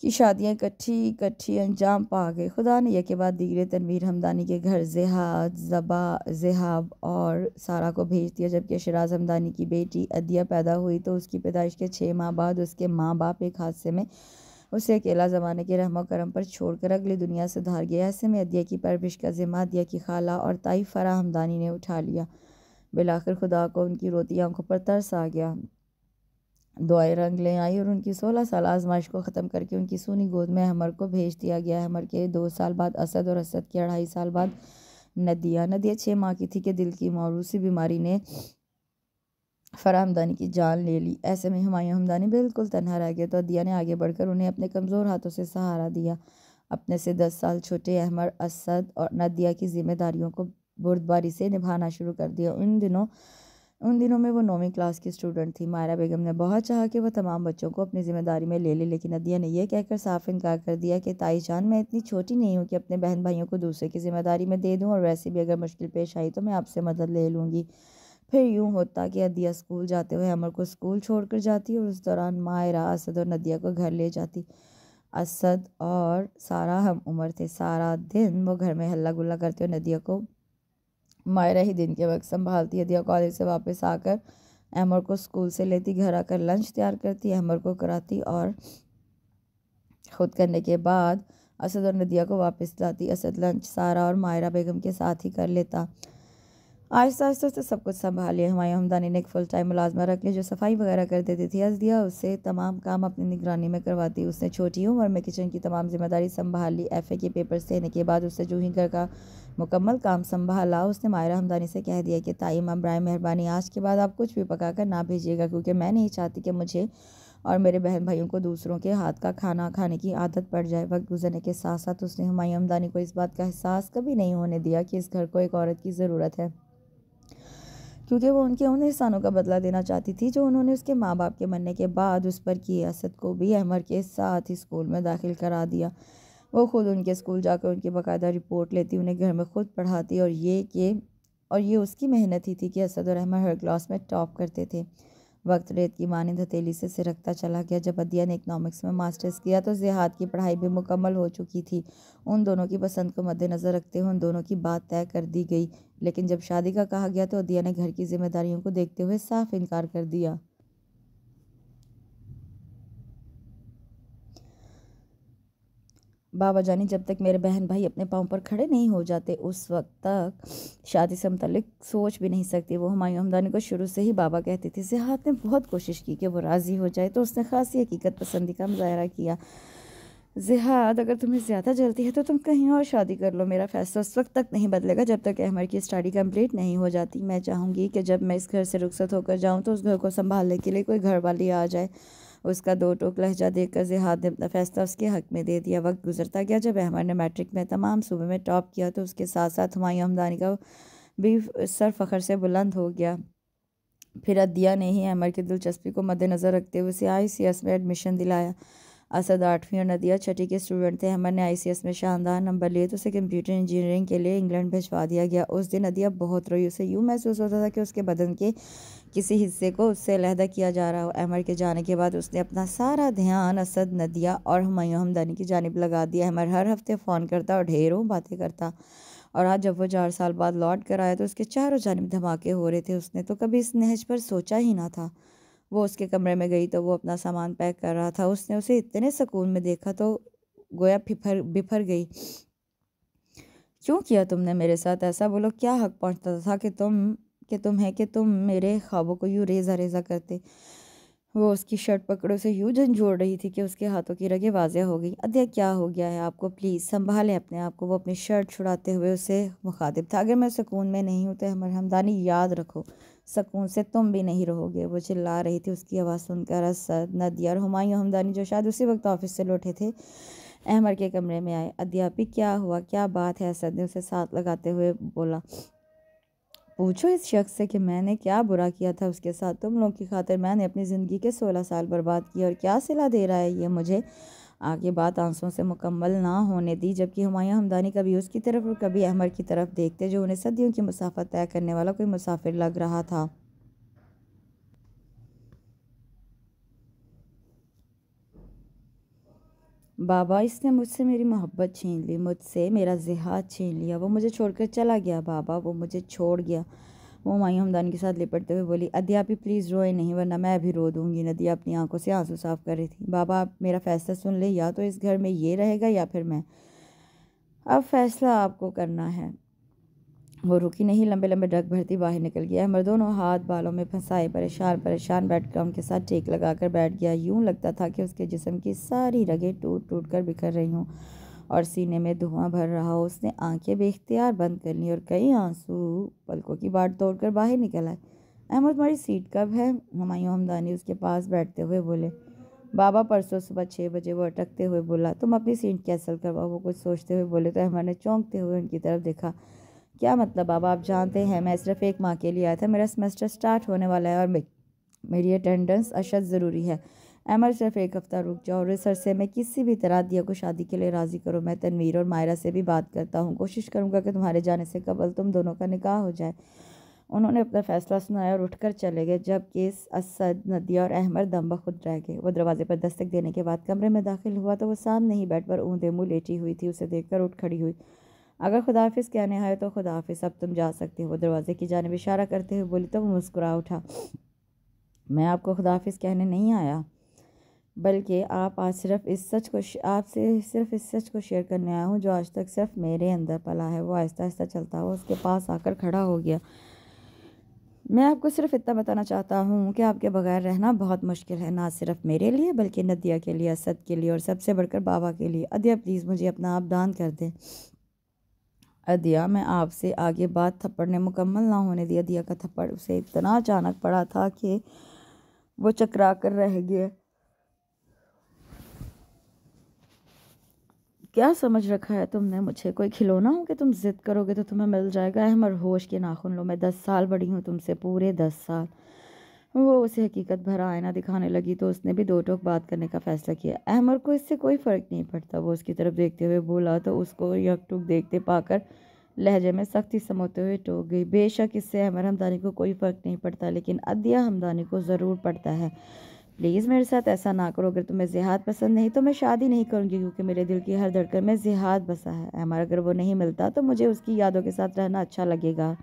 की शादियाँ इकट्ठी इकट्ठी अंजाम पा गए खुदा ने यह के बाद दीगर तनवीर हमदानी के घर जहाद जबा जहाब और सारा को भेज दिया जबकि शराज हमदानी की बेटी अदिया पैदा हुई तो उसकी पैदाइश के छः माह बाद उसके माँ बाप एक हादसे में उसे अकेला ज़माने के रहम करम पर छोड़कर अगली दुनिया से धार गया ऐसे में अदिया की परवरिश का ज़िम्मा अदिया की खाला और ताई फरा हमदानी ने उठा लिया बिलाखिर खुदा को उनकी रोती आंखों पर तरस आ गया दुआएं रंग ले आई और उनकी सोलह साल आजमाइश को ख़त्म करके उनकी सूनी गोद में हमर को भेज दिया गया हमर के दो साल बाद असद और असद के अढ़ाई साल बाद नदिया नदिया छः माह की थी कि दिल की मौरूसी बीमारी ने फरामदानी की जान ले ली ऐसे में हमारी हमदानी बिल्कुल तनहा रह गया तो दिया ने आगे बढ़कर उन्हें अपने कमज़ोर हाथों से सहारा दिया अपने से दस साल छोटे अहमर असद और नदिया की जिम्मेदारियों को बर्दबारी से निभाना शुरू कर दिया उन दिनों उन दिनों में वो नौवीं क्लास की स्टूडेंट थी मायरा बेगम ने बहुत चाहा कि वह तमाम बच्चों को अपनी ज़िम्मेदारी में ले ले लेकिन नदिया ने यह कहकर साफ इनकार कर दिया कि ताई जान मैं इतनी छोटी नहीं हूँ कि अपने बहन भाइयों को दूसरे की ज़िम्मेदारी में दे दूँ और वैसे भी अगर मुश्किल पेश आई तो मैं आपसे मदद ले लूँगी फिर यूँ होता कि अदिया स्कूल जाते हुए अमर को स्कूल कर जाती और उस दौरान मायरा असद और नदिया को घर ले जाती असद और सारा हम उम्र थे सारा दिन वो घर में हल्ला गुल्ला करते हुए नदिया को मायरा ही दिन के वक्त संभालती है दिया कॉलेज से वापस आकर अहमर को स्कूल से लेती घर आकर लंच तैयार करती अहमर को कराती और खुद करने के बाद असद और नदिया को वापस लाती असद लंच सारा और मायरा बेगम के साथ ही कर लेता आहिस्ता आहिस्ता से सब कुछ संभाल लिया हमारे हमदानी ने एक फुल टाइम मुलाजमा रख लिया जो सफाई वगैरह कर देती थी अजदिया उससे तमाम काम अपनी निगरानी में करवाती उसने छोटी उम्र में किचन की तमाम जिम्मेदारी संभाल ली एफ़ ए के पेपर्स देने के बाद उससे जूही घर का मुकम्मल काम संभाला उसने मायरा हमदानी से कह दिया कि ताई माँ ब्राय मेहरबानी आज के बाद आप कुछ भी पका कर ना भेजिएगा क्योंकि मैं नहीं चाहती कि मुझे और मेरे बहन भाइयों को दूसरों के हाथ का खाना खाने की आदत पड़ जाए वक्त गुजरने के साथ साथ उसने हमारी हमदानी को इस बात का एहसास कभी नहीं होने दिया कि इस घर को एक औरत की ज़रूरत है क्योंकि वो उनके उन एहसानों का बदला देना चाहती थी जो उन्होंने उसके माँ बाप के मरने के बाद उस पर की असद को भी अहमर के साथ ही स्कूल में दाखिल करा दिया वो खुद उनके स्कूल जाकर उनकी बाकायदा रिपोर्ट लेती उन्हें घर में खुद पढ़ाती और ये कि और ये उसकी मेहनत ही थी कि असद हर क्लास में टॉप करते थे वक्त रेत की माने हथेली से सिरकता चला गया जब अदिया ने इकनॉमिक्स में मास्टर्स किया तो जिहाद की पढ़ाई भी मुकम्मल हो चुकी थी उन दोनों की पसंद को मद्देनज़र रखते हुए उन दोनों की बात तय कर दी गई लेकिन जब शादी का कहा गया तो अदिया ने घर की जिम्मेदारियों को देखते हुए साफ इनकार कर दिया बाबा जानी जब तक मेरे बहन भाई अपने पाँव पर खड़े नहीं हो जाते उस वक्त तक शादी से मतलब सोच भी नहीं सकती वो हमायूँ हमदानी को शुरू से ही बाबा कहती थी सिहात ने बहुत कोशिश की कि वो राज़ी हो जाए तो उसने खासी हकीकत पसंदी का मुजाहरा किया जिहाद अगर तुम्हें ज़्यादा जलती है तो तुम कहीं और शादी कर लो मेरा फैसला उस वक्त तक नहीं बदलेगा जब तक अहमर की स्टडी कंप्लीट नहीं हो जाती मैं चाहूँगी कि जब मैं इस घर से रुखसत होकर जाऊँ तो उस घर को संभालने के लिए कोई घर वाली आ जाए उसका दो टोक लहजा देकर जिहाद ने अपना फैसला उसके हक में दे दिया वक्त गुजरता गया जब अहमद ने मैट्रिक में तमाम सूबे में टॉप किया तो उसके साथ साथ हमायूं हमदानी का भी सर फखर से बुलंद हो गया फिर अदिया ने ही अहमद की दिलचस्पी को मद्देनज़र रखते हुए आई सी एस में एडमिशन दिलाया असद आठवीं और नदिया छठी के स्टूडेंट थे अमर ने आईसीएस में शानदार नंबर लिए तो उसे कंप्यूटर इंजीनियरिंग के लिए इंग्लैंड भिजवा दिया गया उस दिन नदिया बहुत रोई उसे यूँ महसूस होता था कि उसके बदन के किसी हिस्से को उससे अलहदा किया जा रहा हो अहमर के जाने के बाद उसने अपना सारा ध्यान असद नदिया और हमायूं हमदानी की जानब लगा दिया अहमर हर हफ्ते फ़ोन करता और ढेरों बातें करता और आज जब वो चार साल बाद लौट कर आया तो उसके चारों जानब धमाके हो रहे थे उसने तो कभी इस नहज पर सोचा ही ना था वो उसके कमरे में गई तो वो अपना सामान पैक कर रहा था उसने उसे इतने सुकून में देखा तो गोया फिफर बिफर गई क्यों किया तुमने मेरे साथ ऐसा बोलो क्या हक पहुंचता था कि तुम कि तुम है कि तुम मेरे ख्वाबों को यूँ रेजा रेजा करते वो उसकी शर्ट पकड़ों से यूँ झंझोड़ रही थी कि उसके हाथों की रगे वाजह हो गई अद्या क्या हो गया है आपको प्लीज़ संभालें अपने आप को वो अपनी शर्ट छुड़ाते हुए उसे मुखातिब था अगर मैं सुकून में नहीं हूँ तो हमर हमदानी याद रखो सुकून से तुम भी नहीं रहोगे वो चिल्ला रही थी उसकी आवाज़ सुनकर असद नदिया और हमायूँ हमदानी जो शायद उसी वक्त ऑफिस से लौटे थे अहमर के कमरे में आए अध्यापी क्या हुआ क्या बात है असद ने उसे साथ लगाते हुए बोला पूछो इस शख्स से कि मैंने क्या बुरा किया था उसके साथ तुम लोग की खातिर मैंने अपनी ज़िंदगी के सोलह साल बर्बाद किए और क्या सिला दे रहा है ये मुझे आगे बात आंसुओं से मुकम्मल ना होने दी जबकि हमायूं हमदानी कभी उसकी तरफ और कभी अहमर की तरफ देखते जो उन्हें सदियों की मुसाफत तय करने वाला कोई मुसाफिर लग रहा था बाबा इसने मुझसे मेरी मोहब्बत छीन ली मुझसे मेरा जिहाद छीन लिया वो मुझे छोड़कर चला गया बाबा वो मुझे छोड़ गया वो माई हमदान के साथ लिपटते हुए बोली भी प्लीज़ रोए नहीं वरना मैं भी रो दूंगी नदिया अपनी आंखों से आंसू साफ कर रही थी बाबा आप मेरा फ़ैसला सुन ले या तो इस घर में ये रहेगा या फिर मैं अब फैसला आपको करना है वो रुकी नहीं लंबे लंबे डग भरती बाहर निकल गया अहमर दोनों हाथ बालों में फंसाए परेशान परेशान कर उनके साथ टेक लगा बैठ गया यूं लगता था कि उसके जिसम की सारी रगें टूट टूट कर बिखर रही हूँ और सीने में धुआं भर रहा हो उसने आंखें बेख्तियार बंद कर लीं और कई आंसू पलकों की बाट तोड़कर बाहर निकल आए अहमद तुम्हारी सीट कब है हमायूँ हमदानी उसके पास बैठते हुए बोले बाबा परसों सुबह छः बजे वो अटकते हुए बोला तुम अपनी सीट कैंसिल करवाओ वो कुछ सोचते हुए बोले तो अहमद ने चौंकते हुए उनकी तरफ देखा क्या मतलब बाबा आप जानते हैं मैं सिर्फ एक माह के लिए आया था मेरा सेमेस्टर स्टार्ट होने वाला है और मेरी अटेंडेंस अशद ज़रूरी है अमर सिर्फ एक हफ़्ता रुक जाओ और इस अरसे में किसी भी तरह दिया को शादी के लिए राज़ी करो मैं तनवीर और मायरा से भी बात करता हूँ कोशिश करूँगा कि तुम्हारे जाने से कबल तुम दोनों का निकाह हो जाए उन्होंने अपना फ़ैसला सुनाया और उठकर चले गए जबकि असद नदिया और अहमद दम्बा खुद रह गए वो दरवाजे पर दस्तक देने के बाद कमरे में दाखिल हुआ तो वो सामने ही बेड पर ऊँधे मुँह लेटी हुई थी उसे देखकर उठ खड़ी हुई अगर खुदाफिस कहने आए तो खुदाफिस अब तुम जा सकते हो दरवाजे की जानब इशारा करते हुए बोली तो वो मुस्कुरा उठा मैं आपको खुदाफिस कहने नहीं आया बल्कि आप आज सिर्फ इस सच को आपसे सिर्फ इस सच को शेयर करने आया हूँ जो आज तक सिर्फ मेरे अंदर पला है वो आहिस्ता आहिस्ता चलता हुआ उसके पास आकर खड़ा हो गया मैं आपको सिर्फ इतना बताना चाहता हूँ कि आपके बगैर रहना बहुत मुश्किल है ना सिर्फ मेरे लिए बल्कि नदिया के लिए असद के लिए और सबसे बढ़कर बाबा के लिए अदिया प्लीज़ मुझे अपना आप दान कर दें अदिया मैं आपसे आगे बात थप्पड़ ने मुकम्मल ना होने दिया दिया का थप्पड़ उसे इतना अचानक पड़ा था कि वो चकरा कर रह गया क्या समझ रखा है तुमने मुझे कोई खिलौना हो कि तुम ज़िद करोगे तो तुम्हें मिल जाएगा अहमर होश के नाखुन लो मैं दस साल बड़ी हूँ तुमसे पूरे दस साल वो उसे हकीकत भरा आयना दिखाने लगी तो उसने भी दो टोक बात करने का फैसला किया अहमर को इससे कोई फ़र्क नहीं पड़ता वो उसकी तरफ देखते हुए बोला तो उसको यक टुक देखते पाकर लहजे में सख्ती समोते हुए टोक गई बेशक इससे अहमर हमदानी को कोई फ़र्क नहीं पड़ता लेकिन अदिया हमदानी को ज़रूर पड़ता है प्लीज़ मेरे साथ ऐसा ना करो अगर तुम्हें जिहाद पसंद नहीं तो मैं शादी नहीं करूँगी क्योंकि मेरे दिल की हर धड़कन में जिहाद बसा है अहमर अगर वो नहीं मिलता तो मुझे उसकी यादों के साथ रहना अच्छा लगेगा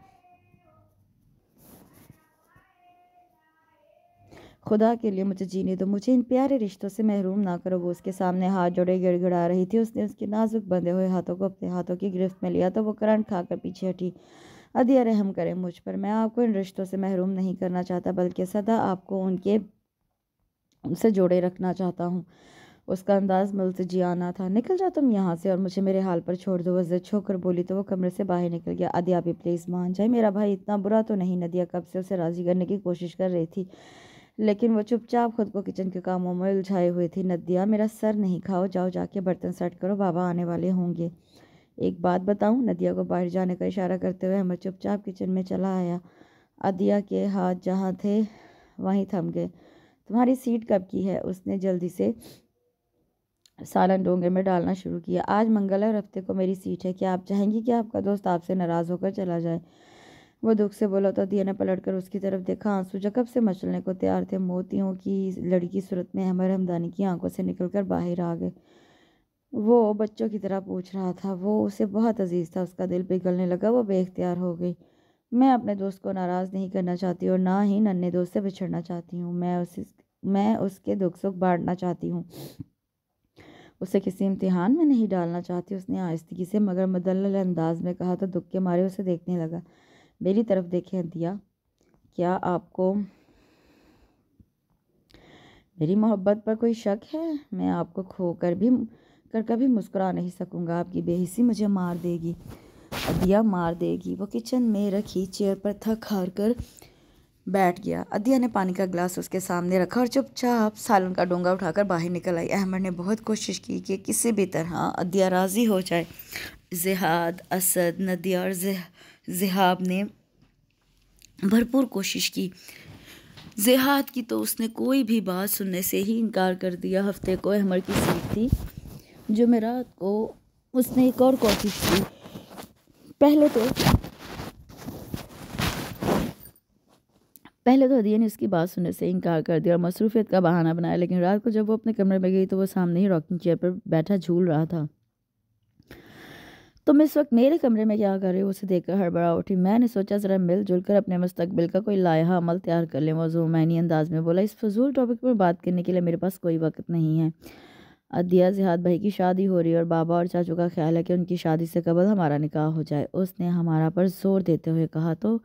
खुदा के लिए मुझे जीने दो मुझे इन प्यारे रिश्तों से महरूम ना करो वो उसके सामने हाथ जोड़े गिड़गिड़ा रही थी उसने उसके नाजुक बंधे हुए हाथों को अपने हाथों की गिरफ्त में लिया तो वो करंट खाकर पीछे हटी अदिया रहम करें मुझ पर मैं आपको इन रिश्तों से महरूम नहीं करना चाहता बल्कि सदा आपको उनके उनसे जोड़े रखना चाहता हूँ उसका अंदाज़ आना था निकल जाओ तुम यहाँ से और मुझे मेरे हाल पर छोड़ दो वह जिद छोकर बोली तो वो कमरे से बाहर निकल गया अदिया भी प्लीज़ मान जाए मेरा भाई इतना बुरा तो नहीं नदिया कब से उसे राज़ी करने की कोशिश कर रही थी लेकिन वो चुपचाप खुद को किचन के कामों में उलझाए हुए थी नदिया मेरा सर नहीं खाओ जाओ जाके बर्तन सेट करो बाबा आने वाले होंगे एक बात बताऊँ नदिया को बाहर जाने का इशारा करते हुए अमर चुपचाप किचन में चला आया अदिया के हाथ जहाँ थे वहीं थम गए तुम्हारी सीट कब की है उसने जल्दी से सालन डोंगे में डालना शुरू किया आज मंगल है हफ्ते को मेरी सीट है क्या आप चाहेंगी कि आपका दोस्त आपसे नाराज़ होकर चला जाए वो दुख से बोला तो दिया ने पलट कर उसकी तरफ देखा आंसू जकब से मचलने को तैयार थे मोतियों की लड़की सूरत में अहमद हमदानी की आंखों से निकल कर बाहर आ गए वो बच्चों की तरह पूछ रहा था वो उसे बहुत अजीज़ था उसका दिल पिघलने लगा वो बेख्तियार हो गई मैं अपने दोस्त को नाराज़ नहीं करना चाहती और ना ही नन्हे दोस्त से बिछड़ना चाहती हूँ मैं उस मैं उसके दुख सुख बांटना चाहती हूँ उसे किसी इम्तिहान में नहीं डालना चाहती उसने आहिस्तगी से मगर मदल अंदाज में कहा तो दुख के मारे उसे देखने लगा मेरी तरफ देखे दिया क्या आपको मेरी मोहब्बत पर कोई शक है मैं आपको खो कर भी कर कभी मुस्कुरा नहीं सकूंगा आपकी बेहिसी मुझे मार देगी अदिया मार देगी वो किचन में रखी चेयर पर थक हार कर बैठ गया अदिया ने पानी का गिलास उसके सामने रखा और चुपचाप सालन का डोंगा उठाकर बाहर निकल आई अहमद ने बहुत कोशिश की कि किसी भी तरह अदिया राज़ी हो जाए जिहाद असद नदिया और जिहाब ने भरपूर कोशिश की जिहाद की तो उसने कोई भी बात सुनने से ही इनकार कर दिया हफ्ते को अहमद की सीट थी जो मैं रात को उसने एक और कोशिश की पहले तो पहले तो हदिया ने उसकी बात सुनने से इनकार कर दिया और मसरूफियत का बहाना बनाया लेकिन रात को जब वो अपने कमरे में गई तो वो सामने ही रॉकिंग चेयर पर बैठा झूल रहा था तुम तो इस वक्त मेरे कमरे में क्या कर रहे हो उसे देखकर हड़बड़ा उठी मैंने सोचा ज़रा मिलजुल कर अपने मुस्तबिल का कोई लाया अमल तैयार कर लें वो मैनी अंदाज में बोला इस फजूल टॉपिक पर बात करने के लिए मेरे पास कोई वक्त नहीं है अदिया जिहाद भाई की शादी हो रही है और बाबा और चाचू का ख्याल है कि उनकी शादी से कबल हमारा निकाह हो जाए उसने हमारा पर जोर देते हुए कहा तो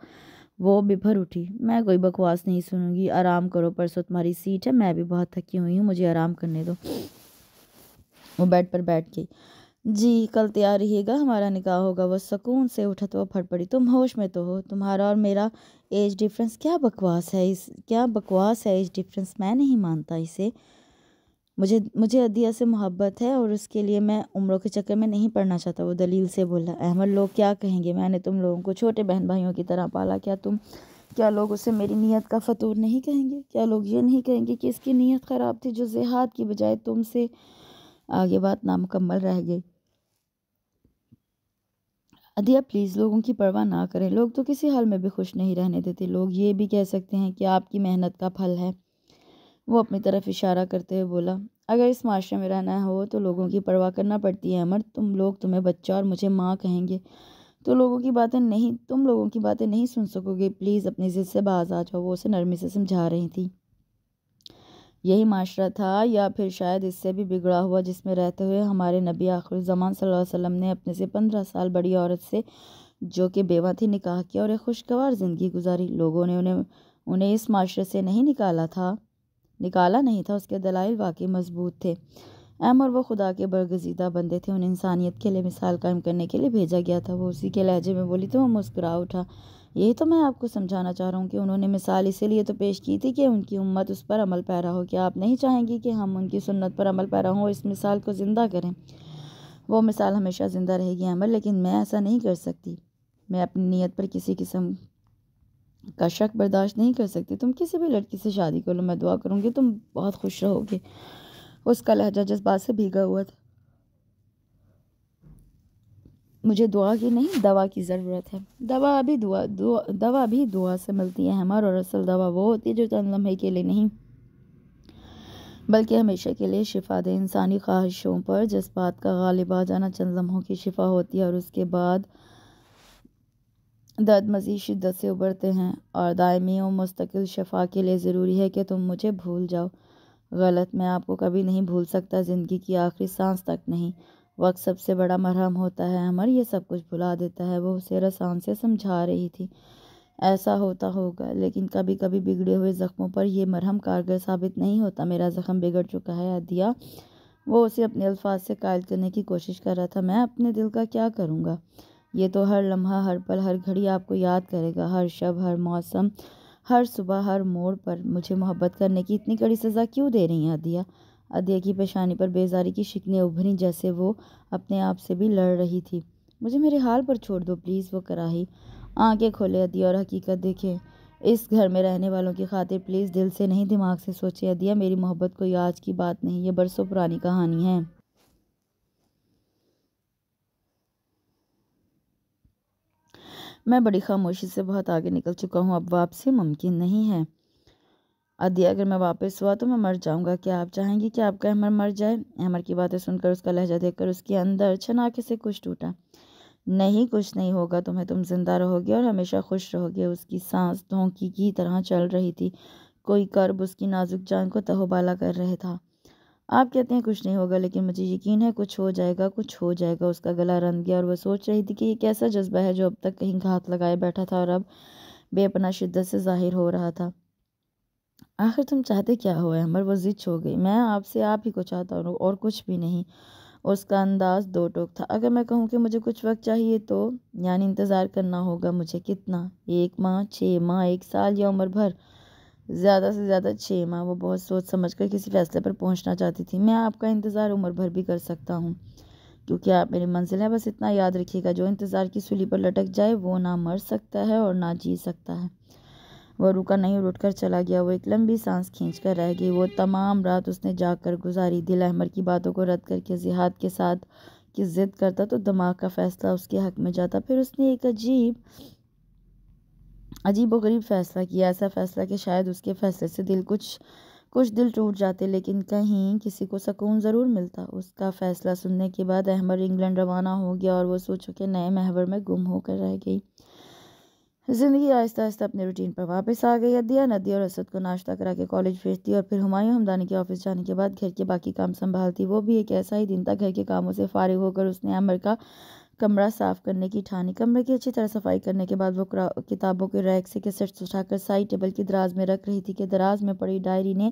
वो बिभर उठी मैं कोई बकवास नहीं सुनूंगी आराम करो परसों तुम्हारी सीट है मैं भी बहुत थकी हुई हूँ मुझे आराम करने दो वो बेड पर बैठ गई जी कल तैयार रहिएगा हमारा निकाह होगा वह सुकून से उठा तो वह फट पड़ी तुम होश में तो हो तुम्हारा और मेरा एज डिफरेंस क्या बकवास है इस क्या बकवास है एज डिफरेंस मैं नहीं मानता इसे मुझे मुझे अदिया से मोहब्बत है और उसके लिए मैं उम्रों के चक्कर में नहीं पढ़ना चाहता वो दलील से बोला अहमद लोग क्या कहेंगे मैंने तुम लोगों को छोटे बहन भाइयों की तरह पाला क्या तुम क्या लोग उसे मेरी नीयत का फतूर नहीं कहेंगे क्या लोग ये नहीं कहेंगे कि इसकी नीयत ख़राब थी जो जिहाद की बजाय तुम से आगे बात नामुकम्मल रह गई अदिया प्लीज़ लोगों की परवाह ना करें लोग तो किसी हाल में भी खुश नहीं रहने देते लोग ये भी कह सकते हैं कि आपकी मेहनत का फल है वो अपनी तरफ इशारा करते हुए बोला अगर इस माशरे में रहना हो तो लोगों की परवाह करना पड़ती है अमर तुम लोग तुम्हें बच्चा और मुझे माँ कहेंगे तो लोगों की बातें नहीं तुम लोगों की बातें नहीं सुन सकोगे प्लीज़ अपनी ज़िद से बाज आ जाओ वो उसे नरमी से समझा रही थी यही माशरा था या फिर शायद इससे भी बिगड़ा हुआ जिसमें रहते हुए हमारे नबी आखिरज़मान सल्लल्लाहु अलैहि वसल्लम ने अपने से पंद्रह साल बड़ी औरत से जो कि बेवा थी निकाह किया और एक खुशगवार ज़िंदगी गुजारी लोगों ने उन्हें उन्हें इस माशरे से नहीं निकाला था निकाला नहीं था उसके दलाइल वाकई मजबूत थे एम और वो खुदा के बरगजीदा बंदे थे उन्हें इंसानियत के लिए मिसाल कायम करने के लिए भेजा गया था वो उसी के लहजे में बोली तो वो मुस्कुरा उठा यही तो मैं आपको समझाना चाह रहा हूँ कि उन्होंने मिसाल इसीलिए तो पेश की थी कि उनकी उम्मत उस पर अमल पैरा हो क्या आप नहीं चाहेंगी कि हम उनकी सुन्नत पर अमल पैरा हों और इस मिसाल को ज़िंदा करें वो मिसाल हमेशा ज़िंदा रहेगी अमर लेकिन मैं ऐसा नहीं कर सकती मैं अपनी नीयत पर किसी किस्म का शक बर्दाश्त नहीं कर सकती तुम किसी भी लड़की से शादी कर लो मैं दुआ करूँगी तुम बहुत खुश रहोगे उसका लहजा जज्बात से भीगा हुआ था मुझे दुआ की नहीं दवा की ज़रूरत है दवा भी दुआ, दुआ दवा भी दुआ से मिलती है हमार और असल दवा वो होती है जो चंद लम्हे के लिए नहीं बल्कि हमेशा के लिए शिफा दे इंसानी ख्वाहिशों पर जज्बात का गालिब आ जाना चंद लम्हों की शिफा होती है और उसके बाद दर्द मज़ीद शिद्दत से उबरते हैं और दायमी और मुस्तकिल शफा के लिए ज़रूरी है कि तुम मुझे भूल जाओ गलत मैं आपको कभी नहीं भूल सकता ज़िंदगी की आखिरी सांस तक नहीं वक्त सबसे बड़ा मरहम होता है हमारे ये सब कुछ भुला देता है वो उसे रसान से समझा रही थी ऐसा होता होगा लेकिन कभी कभी बिगड़े हुए ज़ख्मों पर यह मरहम कारगर साबित नहीं होता मेरा ज़ख्म बिगड़ चुका है अदिया वो उसे अपने अल्फाज से कायल करने की कोशिश कर रहा था मैं अपने दिल का क्या करूँगा ये तो हर लम्हा हर पल हर घड़ी आपको याद करेगा हर शब हर मौसम हर सुबह हर मोड़ पर मुझे मोहब्बत करने की इतनी कड़ी सज़ा क्यों दे रही हैं अदिया अदिया की पेशानी पर बेजारी की शिकने उभरी जैसे वो अपने आप से भी लड़ रही थी मुझे मेरे हाल पर छोड़ दो प्लीज़ वो कराही आंखें खोले अदिया और हकीकत देखें इस घर में रहने वालों की खातिर प्लीज़ दिल से नहीं दिमाग से सोचे अदिया मेरी मोहब्बत कोई आज की बात नहीं ये बरसों पुरानी कहानी है मैं बड़ी खामोशी से बहुत आगे निकल चुका हूँ अब वापसी मुमकिन नहीं है अदी अगर मैं वापस हुआ तो मैं मर जाऊँगा क्या आप चाहेंगी कि आपका अहमर मर जाए अहमर की बातें सुनकर उसका लहजा देखकर उसके अंदर छनाके से कुछ टूटा नहीं कुछ नहीं होगा तुम्हें तुम जिंदा रहोगे और हमेशा खुश रहोगे उसकी सांस धोंकी की तरह चल रही थी कोई कर्ब उसकी नाजुक जान को तहोबाला कर रहे था आप कहते हैं कुछ नहीं होगा लेकिन मुझे यकीन है कुछ हो जाएगा कुछ हो जाएगा उसका गला रंग गया और वह सोच रही थी कि ये कैसा जज्बा है जो अब तक कहीं घात लगाए बैठा था और अब बेपना शिद्दत से जाहिर हो रहा था आखिर तुम चाहते क्या हो अमर वो जिद हो गई मैं आपसे आप ही को चाहता हूँ और कुछ भी नहीं उसका अंदाज दो टोक था अगर मैं कहूँ कि मुझे कुछ वक्त चाहिए तो यानी इंतज़ार करना होगा मुझे कितना एक माह छः माह एक साल या उम्र भर ज़्यादा से ज़्यादा छः माह वो बहुत सोच समझ कर किसी फ़ैसले पर पहुँचना चाहती थी मैं आपका इंतज़ार उम्र भर भी कर सकता हूँ क्योंकि आप मेरी मंजिल हैं बस इतना याद रखिएगा जो इंतज़ार की सुली पर लटक जाए वो ना मर सकता है और ना जी सकता है वह रुका नहीं और कर चला गया वो एक लंबी सांस खींच कर रह गई वो तमाम रात उसने जाकर कर गुजारी दिल अहमर की बातों को रद्द करके जिहाद के साथ की ज़िद करता तो दिमाग का फ़ैसला उसके हक में जाता फिर उसने एक अजीब अजीब व गरीब फ़ैसला किया ऐसा फ़ैसला कि शायद उसके फ़ैसले से दिल कुछ कुछ दिल टूट जाते लेकिन कहीं किसी को सकून ज़रूर मिलता उसका फ़ैसला सुनने के बाद अहमद इंग्लैंड रवाना हो गया और वो सोचो कि नए महवर में गुम होकर रह गई ज़िंदगी आहिस्ता आहिस्ता अपने रूटीन पर वापस आ गई अदिया नदी और असद को नाश्ता करा के कॉलेज भेजती और फिर हमायूँ हमदानी के ऑफिस जाने के बाद घर के बाकी काम संभालती वो भी एक ऐसा ही दिन था घर के कामों से फारिग होकर उसने अमर का कमरा साफ़ करने की ठानी कमरे की अच्छी तरह सफाई करने के बाद वो किताबों के रैक से कैसेट्स उठाकर साइड टेबल की दराज में रख रही थी कि दराज में पड़ी डायरी ने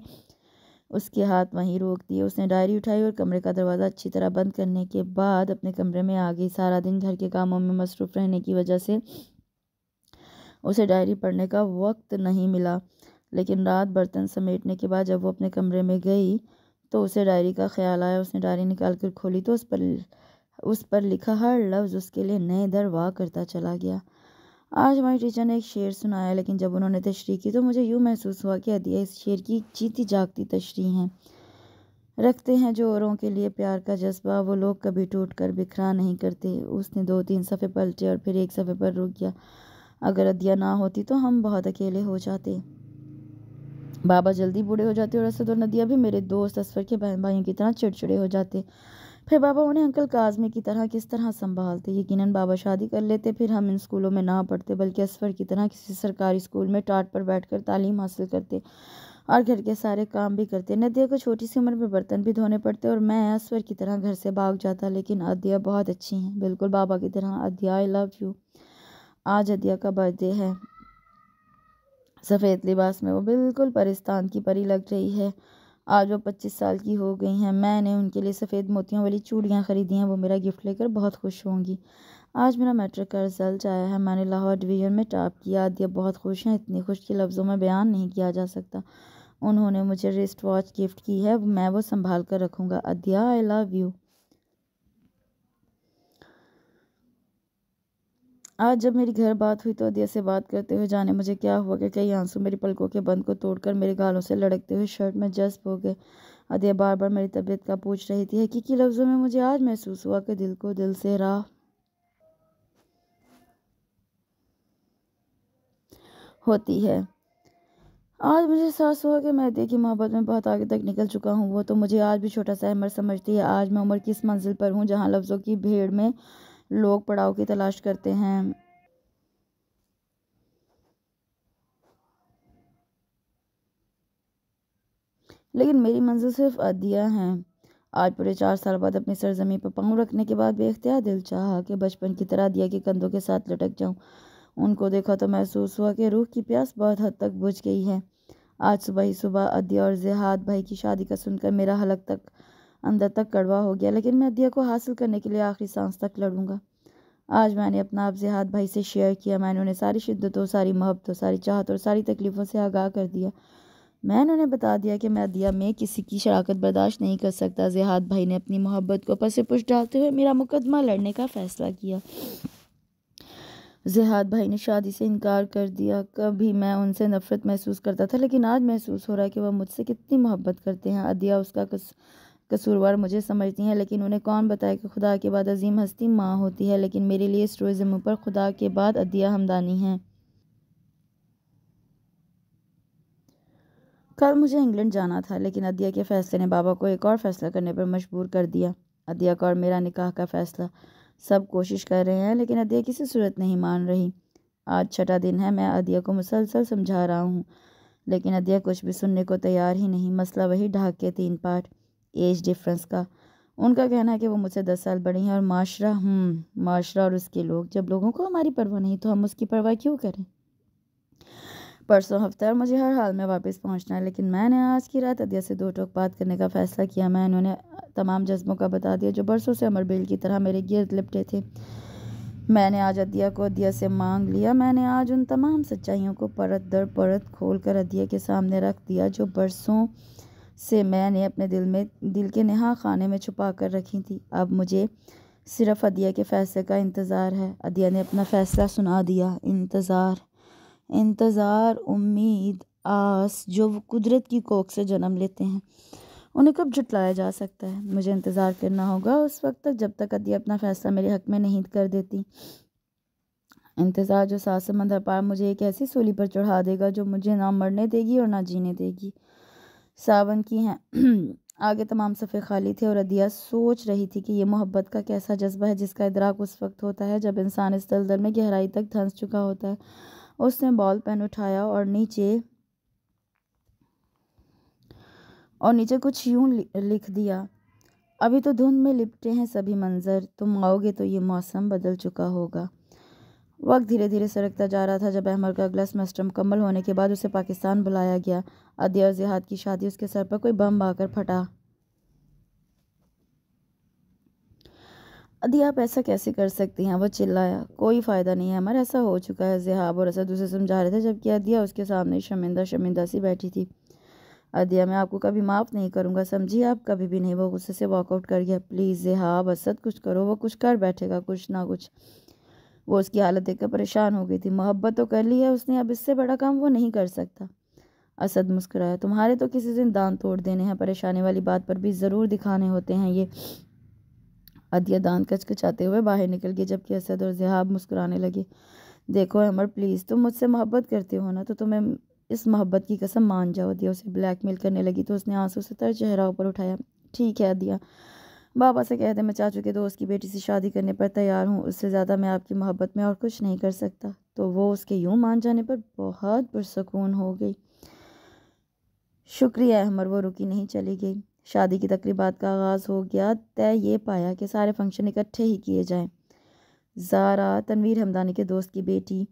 उसके हाथ वहीं रोक दिए उसने डायरी उठाई और कमरे का दरवाज़ा अच्छी तरह बंद करने के बाद अपने कमरे में आ गई सारा दिन घर के कामों में मसरूफ़ रहने की वजह से उसे डायरी पढ़ने का वक्त नहीं मिला लेकिन रात बर्तन समेटने के बाद जब वो अपने कमरे में गई तो उसे डायरी का ख्याल आया उसने डायरी निकाल कर खोली तो उस पर उस पर लिखा हर लफ्ज़ उसके लिए नए दर वाह करता चला गया आज हमारी टीचर ने एक शेर सुनाया लेकिन जब उन्होंने तशरी की तो मुझे यूँ महसूस हुआ कि अदिया इस शेर की जीती जागती तशरी हैं रखते हैं जो औरों के लिए प्यार का जज्बा वो लोग कभी टूट कर बिखरा नहीं करते उसने दो तीन सफ़े पलटे और फिर एक सफ़े पर रुक गया अगर अदिया ना होती तो हम बहुत अकेले हो जाते बाबा जल्दी बूढ़े हो जाते और असद और नदिया भी मेरे दोस्त असफर के बहन भाइयों की तरह चिड़चिड़े हो जाते फिर बाबा उन्हें अंकल काजमी की तरह किस तरह संभालते यकीनन बाबा शादी कर लेते फिर हम इन स्कूलों में ना पढ़ते बल्कि असफर की तरह किसी सरकारी स्कूल में टाट पर बैठकर तालीम हासिल करते और घर के सारे काम भी करते नदिया को छोटी सी उम्र में बर्तन भी धोने पड़ते और मैं असवर की तरह घर से भाग जाता लेकिन अदिया बहुत अच्छी हैं बिल्कुल बाबा की तरह अदिया आई लव यू आज अदिया का बर्थडे है सफ़ेद लिबास में वो बिल्कुल परिस्तान की परी लग रही है आज वो पच्चीस साल की हो गई हैं मैंने उनके लिए सफ़ेद मोतियों वाली चूड़ियाँ ख़रीदी हैं वो मेरा गिफ्ट लेकर बहुत खुश होंगी आज मेरा मैट्रिक का रिज़ल्ट आया है मैंने लाहौर डिवीज़न में टॉप किया आदिया बहुत खुश हैं इतनी खुश के लफ्ज़ों में बयान नहीं किया जा सकता उन्होंने मुझे रिस्ट वॉच गिफ्ट की है मैं वो संभाल कर रखूँगा अध्या आई लव यू आज जब मेरी घर बात हुई तो अदिया से बात करते हुए जाने मुझे क्या हुआ कि कई आंसू मेरी पलकों के बंद को तोड़कर मेरे गालों से लड़कते हुए शर्ट में जस्ब हो गए अदिया बार बार मेरी तबीयत का पूछ रही थी हकीकी लफ्ज़ों में मुझे आज महसूस हुआ कि दिल को दिल से राह होती है आज मुझे एहसास हुआ कि मैं देखी मोहब्बत में बहुत आगे तक निकल चुका हूँ वो तो मुझे आज भी छोटा सा अहमर समझती है आज मैं उम्र की इस मंजिल पर हूँ जहाँ लफ्ज़ों की भीड़ में लोग पड़ाव की तलाश करते हैं लेकिन मेरी मंजिल सिर्फ अदिया है आज पूरे चार साल बाद अपनी सरजमी पर पाँव रखने के बाद बेख्तियार दिल चाह कि बचपन की तरह दिया के कंधों के साथ लटक जाऊं उनको देखा तो महसूस हुआ कि रूह की प्यास बहुत हद तक बुझ गई है आज सुबह ही सुबह अदिया और जहाद भाई की शादी का सुनकर मेरा हलक तक अंदर तक कड़वा हो गया लेकिन मैं अध्या को हासिल करने के लिए आखिरी सांस तक लड़ूंगा आज मैंने अपना आप जिहाद भाई से शेयर किया मैंने उन्हें सारी शिद्दतों सारी मोहब्बतों सारी चाहत और सारी तकलीफ़ों से आगाह कर दिया मैंने उन्हें बता दिया कि मैं दिया में किसी की शराकत बर्दाश्त नहीं कर सकता जिहाद भाई ने अपनी मोहब्बत को पसे पुष डालते हुए मेरा मुकदमा लड़ने का फ़ैसला किया जिहाद भाई ने शादी से इनकार कर दिया कभी मैं उनसे नफ़रत महसूस करता था लेकिन आज महसूस हो रहा है कि वह मुझसे कितनी मोहब्बत करते हैं अदिया उसका कस कसूरवार मुझे समझती हैं लेकिन उन्हें कौन बताया कि खुदा के बाद अजीम हस्ती माँ होती है लेकिन मेरे लिए स्टोर पर खुदा के बाद अदिया हमदानी है कल मुझे इंग्लैंड जाना था लेकिन अदिया के फैसले ने बाबा को एक और फैसला करने पर मजबूर कर दिया अदिया का और मेरा निकाह का फ़ैसला सब कोशिश कर रहे हैं लेकिन अदिया किसी सूरत नहीं मान रही आज छठा दिन है मैं अदिया को मुसलसल समझा रहा हूँ लेकिन अदिया कुछ भी सुनने को तैयार ही नहीं मसला वही ढाक के तीन पाठ एज डिफरेंस का उनका कहना है कि वो मुझसे दस साल बड़ी हैं और माशरा हम्म, माशरा और उसके लोग जब लोगों को हमारी परवाह नहीं तो हम उसकी परवाह क्यों करें परसों हफ्ता मुझे हर हाल में वापस पहुंचना है लेकिन मैंने आज की रात अदिया से दो टोक बात करने का फ़ैसला किया मैं उन्होंने तमाम जज्बों का बता दिया जो बरसों से अमर बेल की तरह मेरे गिरद लिपटे थे मैंने आज अदिया को अदिया से मांग लिया मैंने आज उन तमाम सच्चाइयों को परत दर परत खोल कर अदिया के सामने रख दिया जो बरसों से मैंने अपने दिल में दिल के नहा खाने में छुपा कर रखी थी अब मुझे सिर्फ अदिया के फैसले का इंतज़ार है अदिया ने अपना फ़ैसला सुना दिया इंतज़ार इंतज़ार उम्मीद आस जो वो कुदरत की कोख से जन्म लेते हैं उन्हें कब जुटलाया जा सकता है मुझे इंतज़ार करना होगा उस वक्त तक जब तक अदिया अपना फ़ैसला मेरे हक़ में नहीं कर देती इंतज़ार जो सास मंदर पार मुझे एक ऐसी सूली पर चढ़ा देगा जो मुझे ना मरने देगी और ना जीने देगी सावन की हैं आगे तमाम सफ़े खाली थे और अदिया सोच रही थी कि ये मोहब्बत का कैसा जज्बा है जिसका इदराक उस वक्त होता है जब इंसान इस दलदल में गहराई तक धंस चुका होता है उसने बॉल पेन उठाया और नीचे और नीचे कुछ यूं लिख दिया अभी तो धुंध में लिपटे हैं सभी मंज़र तुम आओगे तो ये मौसम बदल चुका होगा वक्त धीरे धीरे सरकता जा रहा था जब अहमद का अगला सेमेस्टर मुकम्मल होने के बाद उसे पाकिस्तान बुलाया गया अदिया और जिहाद की शादी उसके सर पर कोई बम आकर फटा अदी आप ऐसा कैसे कर सकती हैं वो चिल्लाया कोई फ़ायदा नहीं है हमारा ऐसा हो चुका है जहाब और असद उसे समझा रहे थे जबकि अदिया उसके सामने शर्मिंदा शर्मिंदा सी बैठी थी अदिया मैं आपको कभी माफ़ नहीं करूंगा समझिए आप कभी भी नहीं वो गुस्से से वॉकआउट कर गया प्लीज़ जहाब असद कुछ करो वो कुछ कर बैठेगा कुछ ना कुछ वो उसकी हालत देखकर परेशान हो गई थी मोहब्बत तो कर ली है उसने अब इससे बड़ा काम वो नहीं कर सकता असद मुस्कुराया तुम्हारे तो किसी दिन दांत तोड़ देने हैं परेशानी वाली बात पर भी ज़रूर दिखाने होते हैं ये अदिया दान कचकचाते हुए बाहर निकल गए जबकि असद और जहाब मुस्कुराने लगे देखो अमर प्लीज़ तुम मुझसे मोहब्बत करते हो ना तो तुम्हें इस मोहब्बत की कसम मान जाओ दिया उसे ब्लैकमेल करने लगी तो उसने आंसू से तर चेहरा ऊपर उठाया ठीक है अदिया बाबा से कह दे मैं चाचू के दोस्त की बेटी से शादी करने पर तैयार हूँ उससे ज़्यादा मैं आपकी मोहब्बत में और कुछ नहीं कर सकता तो वो उसके यूँ मान जाने पर बहुत पुरसकून हो गई शुक्रिया अहमर वो रुकी नहीं चली गई शादी की तकरीबा का आगाज़ हो गया तय ये पाया कि सारे फंक्शन इकट्ठे ही किए जाएँ जारा तनवीर हमदानी के दोस्त की बेटी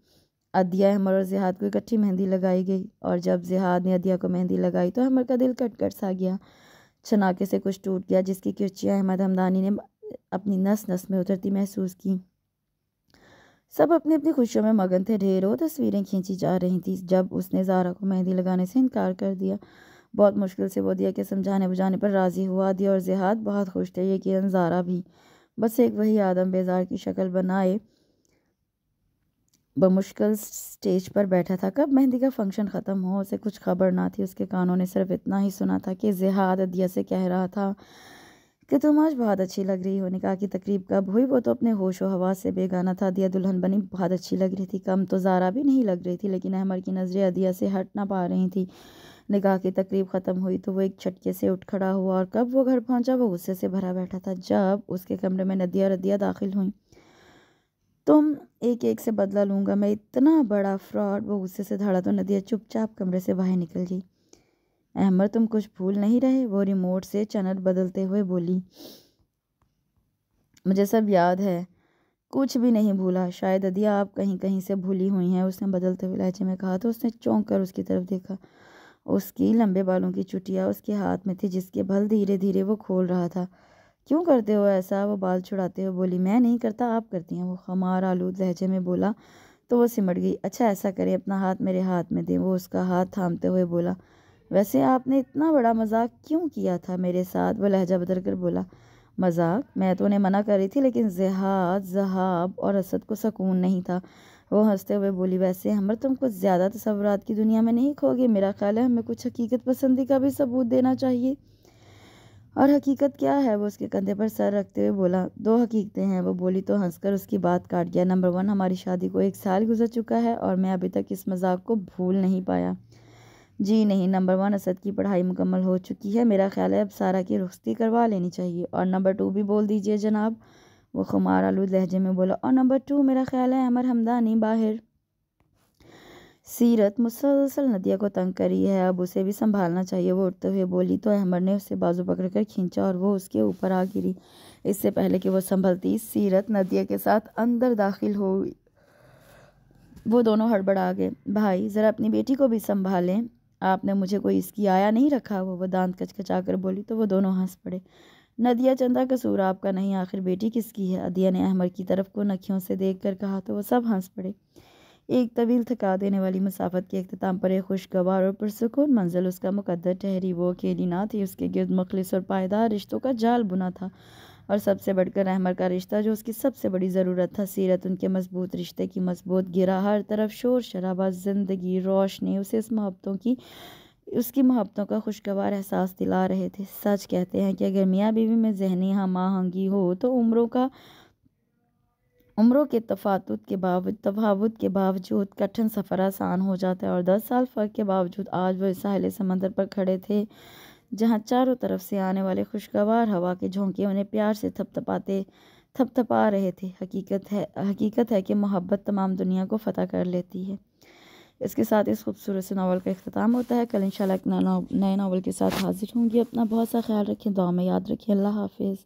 अदिया अहमर और जिहाद को इकट्ठी मेहंदी लगाई गई और जब जिहाद ने अदिया को मेहंदी लगाई तो अहमर का दिल कट कट सा गया छनाके से कुछ टूट गया जिसकी किरचिया अहमद हमदानी ने अपनी नस नस में उतरती महसूस की सब अपनी अपनी खुशियों में मगन थे ढेरों तस्वीरें खींची जा रही थी जब उसने जारा को मेहंदी लगाने से इनकार कर दिया बहुत मुश्किल से वो दिया कि समझाने बुझाने पर राज़ी हुआ दिया और जिहाद बहुत खुश थे यकीन जारा भी बस एक वही आदम बेजार की शक्ल बनाए बमुश्किल स्टेज पर बैठा था कब मेहंदी का फंक्शन ख़त्म हो उसे कुछ खबर ना थी उसके कानों ने सिर्फ इतना ही सुना था कि जिहाद अदिया से कह रहा था कि तुम आज बहुत अच्छी लग रही हो ने कहा कि तकरीब कब हुई वो तो अपने होश व हवा से बेगाना था दिया दुल्हन बनी बहुत अच्छी लग रही थी कम तो ज़ारा भी नहीं लग रही थी लेकिन अहमर की नज़रें अदिया से हट ना पा रही थी निकाह की तकरीब ख़त्म हुई तो वो एक छटके से उठ खड़ा हुआ और कब वो घर पहुँचा वो गुस्से से भरा बैठा था जब उसके कमरे में नदिया और अदिया दाखिल हुई तुम तो एक एक से बदला लूँगा मैं इतना बड़ा फ्रॉड वो गुस्से से धड़ा तो नदिया चुपचाप कमरे से बाहर निकल गई अहमद तुम कुछ भूल नहीं रहे वो रिमोट से चैनल बदलते हुए बोली मुझे सब याद है कुछ भी नहीं भूला शायद अदिया आप कहीं कहीं से भूली हुई हैं उसने बदलते हुए लहजे में कहा तो उसने चौंक कर उसकी तरफ देखा उसकी लंबे बालों की चुटिया उसके हाथ में थी जिसके बल धीरे धीरे वो खोल रहा था क्यों करते हो ऐसा वो बाल छुड़ाते हुए बोली मैं नहीं करता आप करती हैं वो खमार आलूद लहजे में बोला तो वो सिमट गई अच्छा ऐसा करें अपना हाथ मेरे हाथ में दें वो उसका हाथ थामते हुए बोला वैसे आपने इतना बड़ा मजाक क्यों किया था मेरे साथ वो लहजा बदल कर बोला मजाक मैं तो उन्हें मना कर रही थी लेकिन जहाद जहाब और असद को सकून नहीं था वो हंसते हुए बोली वैसे हमर तुम कुछ ज़्यादा तस्वुरात की दुनिया में नहीं खोगे मेरा ख्याल है हमें कुछ हकीकत पसंदी का भी सबूत देना चाहिए और हकीकत क्या है वो उसके कंधे पर सर रखते हुए बोला दो हकीकतें हैं वो बोली तो हंसकर उसकी बात काट गया नंबर वन हमारी शादी को एक साल गुजर चुका है और मैं अभी तक इस मजाक को भूल नहीं पाया जी नहीं नंबर वन असद की पढ़ाई मुकम्मल हो चुकी है मेरा ख्याल है अब सारा की रुख्सती करवा लेनी चाहिए और नंबर टू भी बोल दीजिए जनाब वो खुमार आलू लहजे में बोला और नंबर टू मेरा ख्याल है अमर हमदानी बाहर सीरत मुसलसल नदिया को तंग कर रही है अब उसे भी संभालना चाहिए वो उठते हुए बोली तो अहमद ने उसे बाजू पकड़कर खींचा और वो उसके ऊपर आ गिरी इससे पहले कि वो संभलती सीरत नदिया के साथ अंदर दाखिल हो वो दोनों हड़बड़ा गए भाई ज़रा अपनी बेटी को भी संभालें आपने मुझे कोई इसकी आया नहीं रखा वो वो दांत कचकचा कर बोली तो वो दोनों हंस पड़े नदिया चंदा कसूर आपका नहीं आखिर बेटी किसकी है अदिया ने अहमद की तरफ को नखियों से देख कर कहा तो वो सब हंस पड़े एक तवील थका देने वाली मुसाफत के अख्ताम पर एक खुशगवार और पुरसकून मंजिल उसका मुकदर ठहरी वो अकेली ना थी उसके गिरद मखलिस और पायदार रिश्तों का जाल बुना था और सबसे बढ़कर अहमर का रिश्ता जो उसकी सबसे बड़ी ज़रूरत था सीरत उनके मजबूत रिश्ते की मजबूत गिरा हर तरफ शोर शराबा ज़िंदगी रोशनी उसे इस मोहब्बतों की उसकी मोहब्बतों का खुशगवार एहसास दिला रहे थे सच कहते हैं कि अगर मियाँ बीवी में जहनी हम आहंगी हो तो उम्रों का उम्रों के तफातुत के बावजूद तफावत के बावजूद कठिन सफ़र आसान हो जाता है और दस साल फ़र्क के बावजूद आज वह साहिल समंदर पर खड़े थे जहाँ चारों तरफ से आने वाले खुशगवार हवा के झोंके उन्हें प्यार से थपथपाते थपथपा रहे थे हकीकत है हकीकत है कि मोहब्बत तमाम दुनिया को फ़तह कर लेती है इसके साथ इस खूबसूरत से नावल का अख्ताम होता है कल इन शाला नए नावल के साथ हाजिर होंगी अपना बहुत सा ख्याल रखें दुआ में याद रखें अल्लाह हाफिज़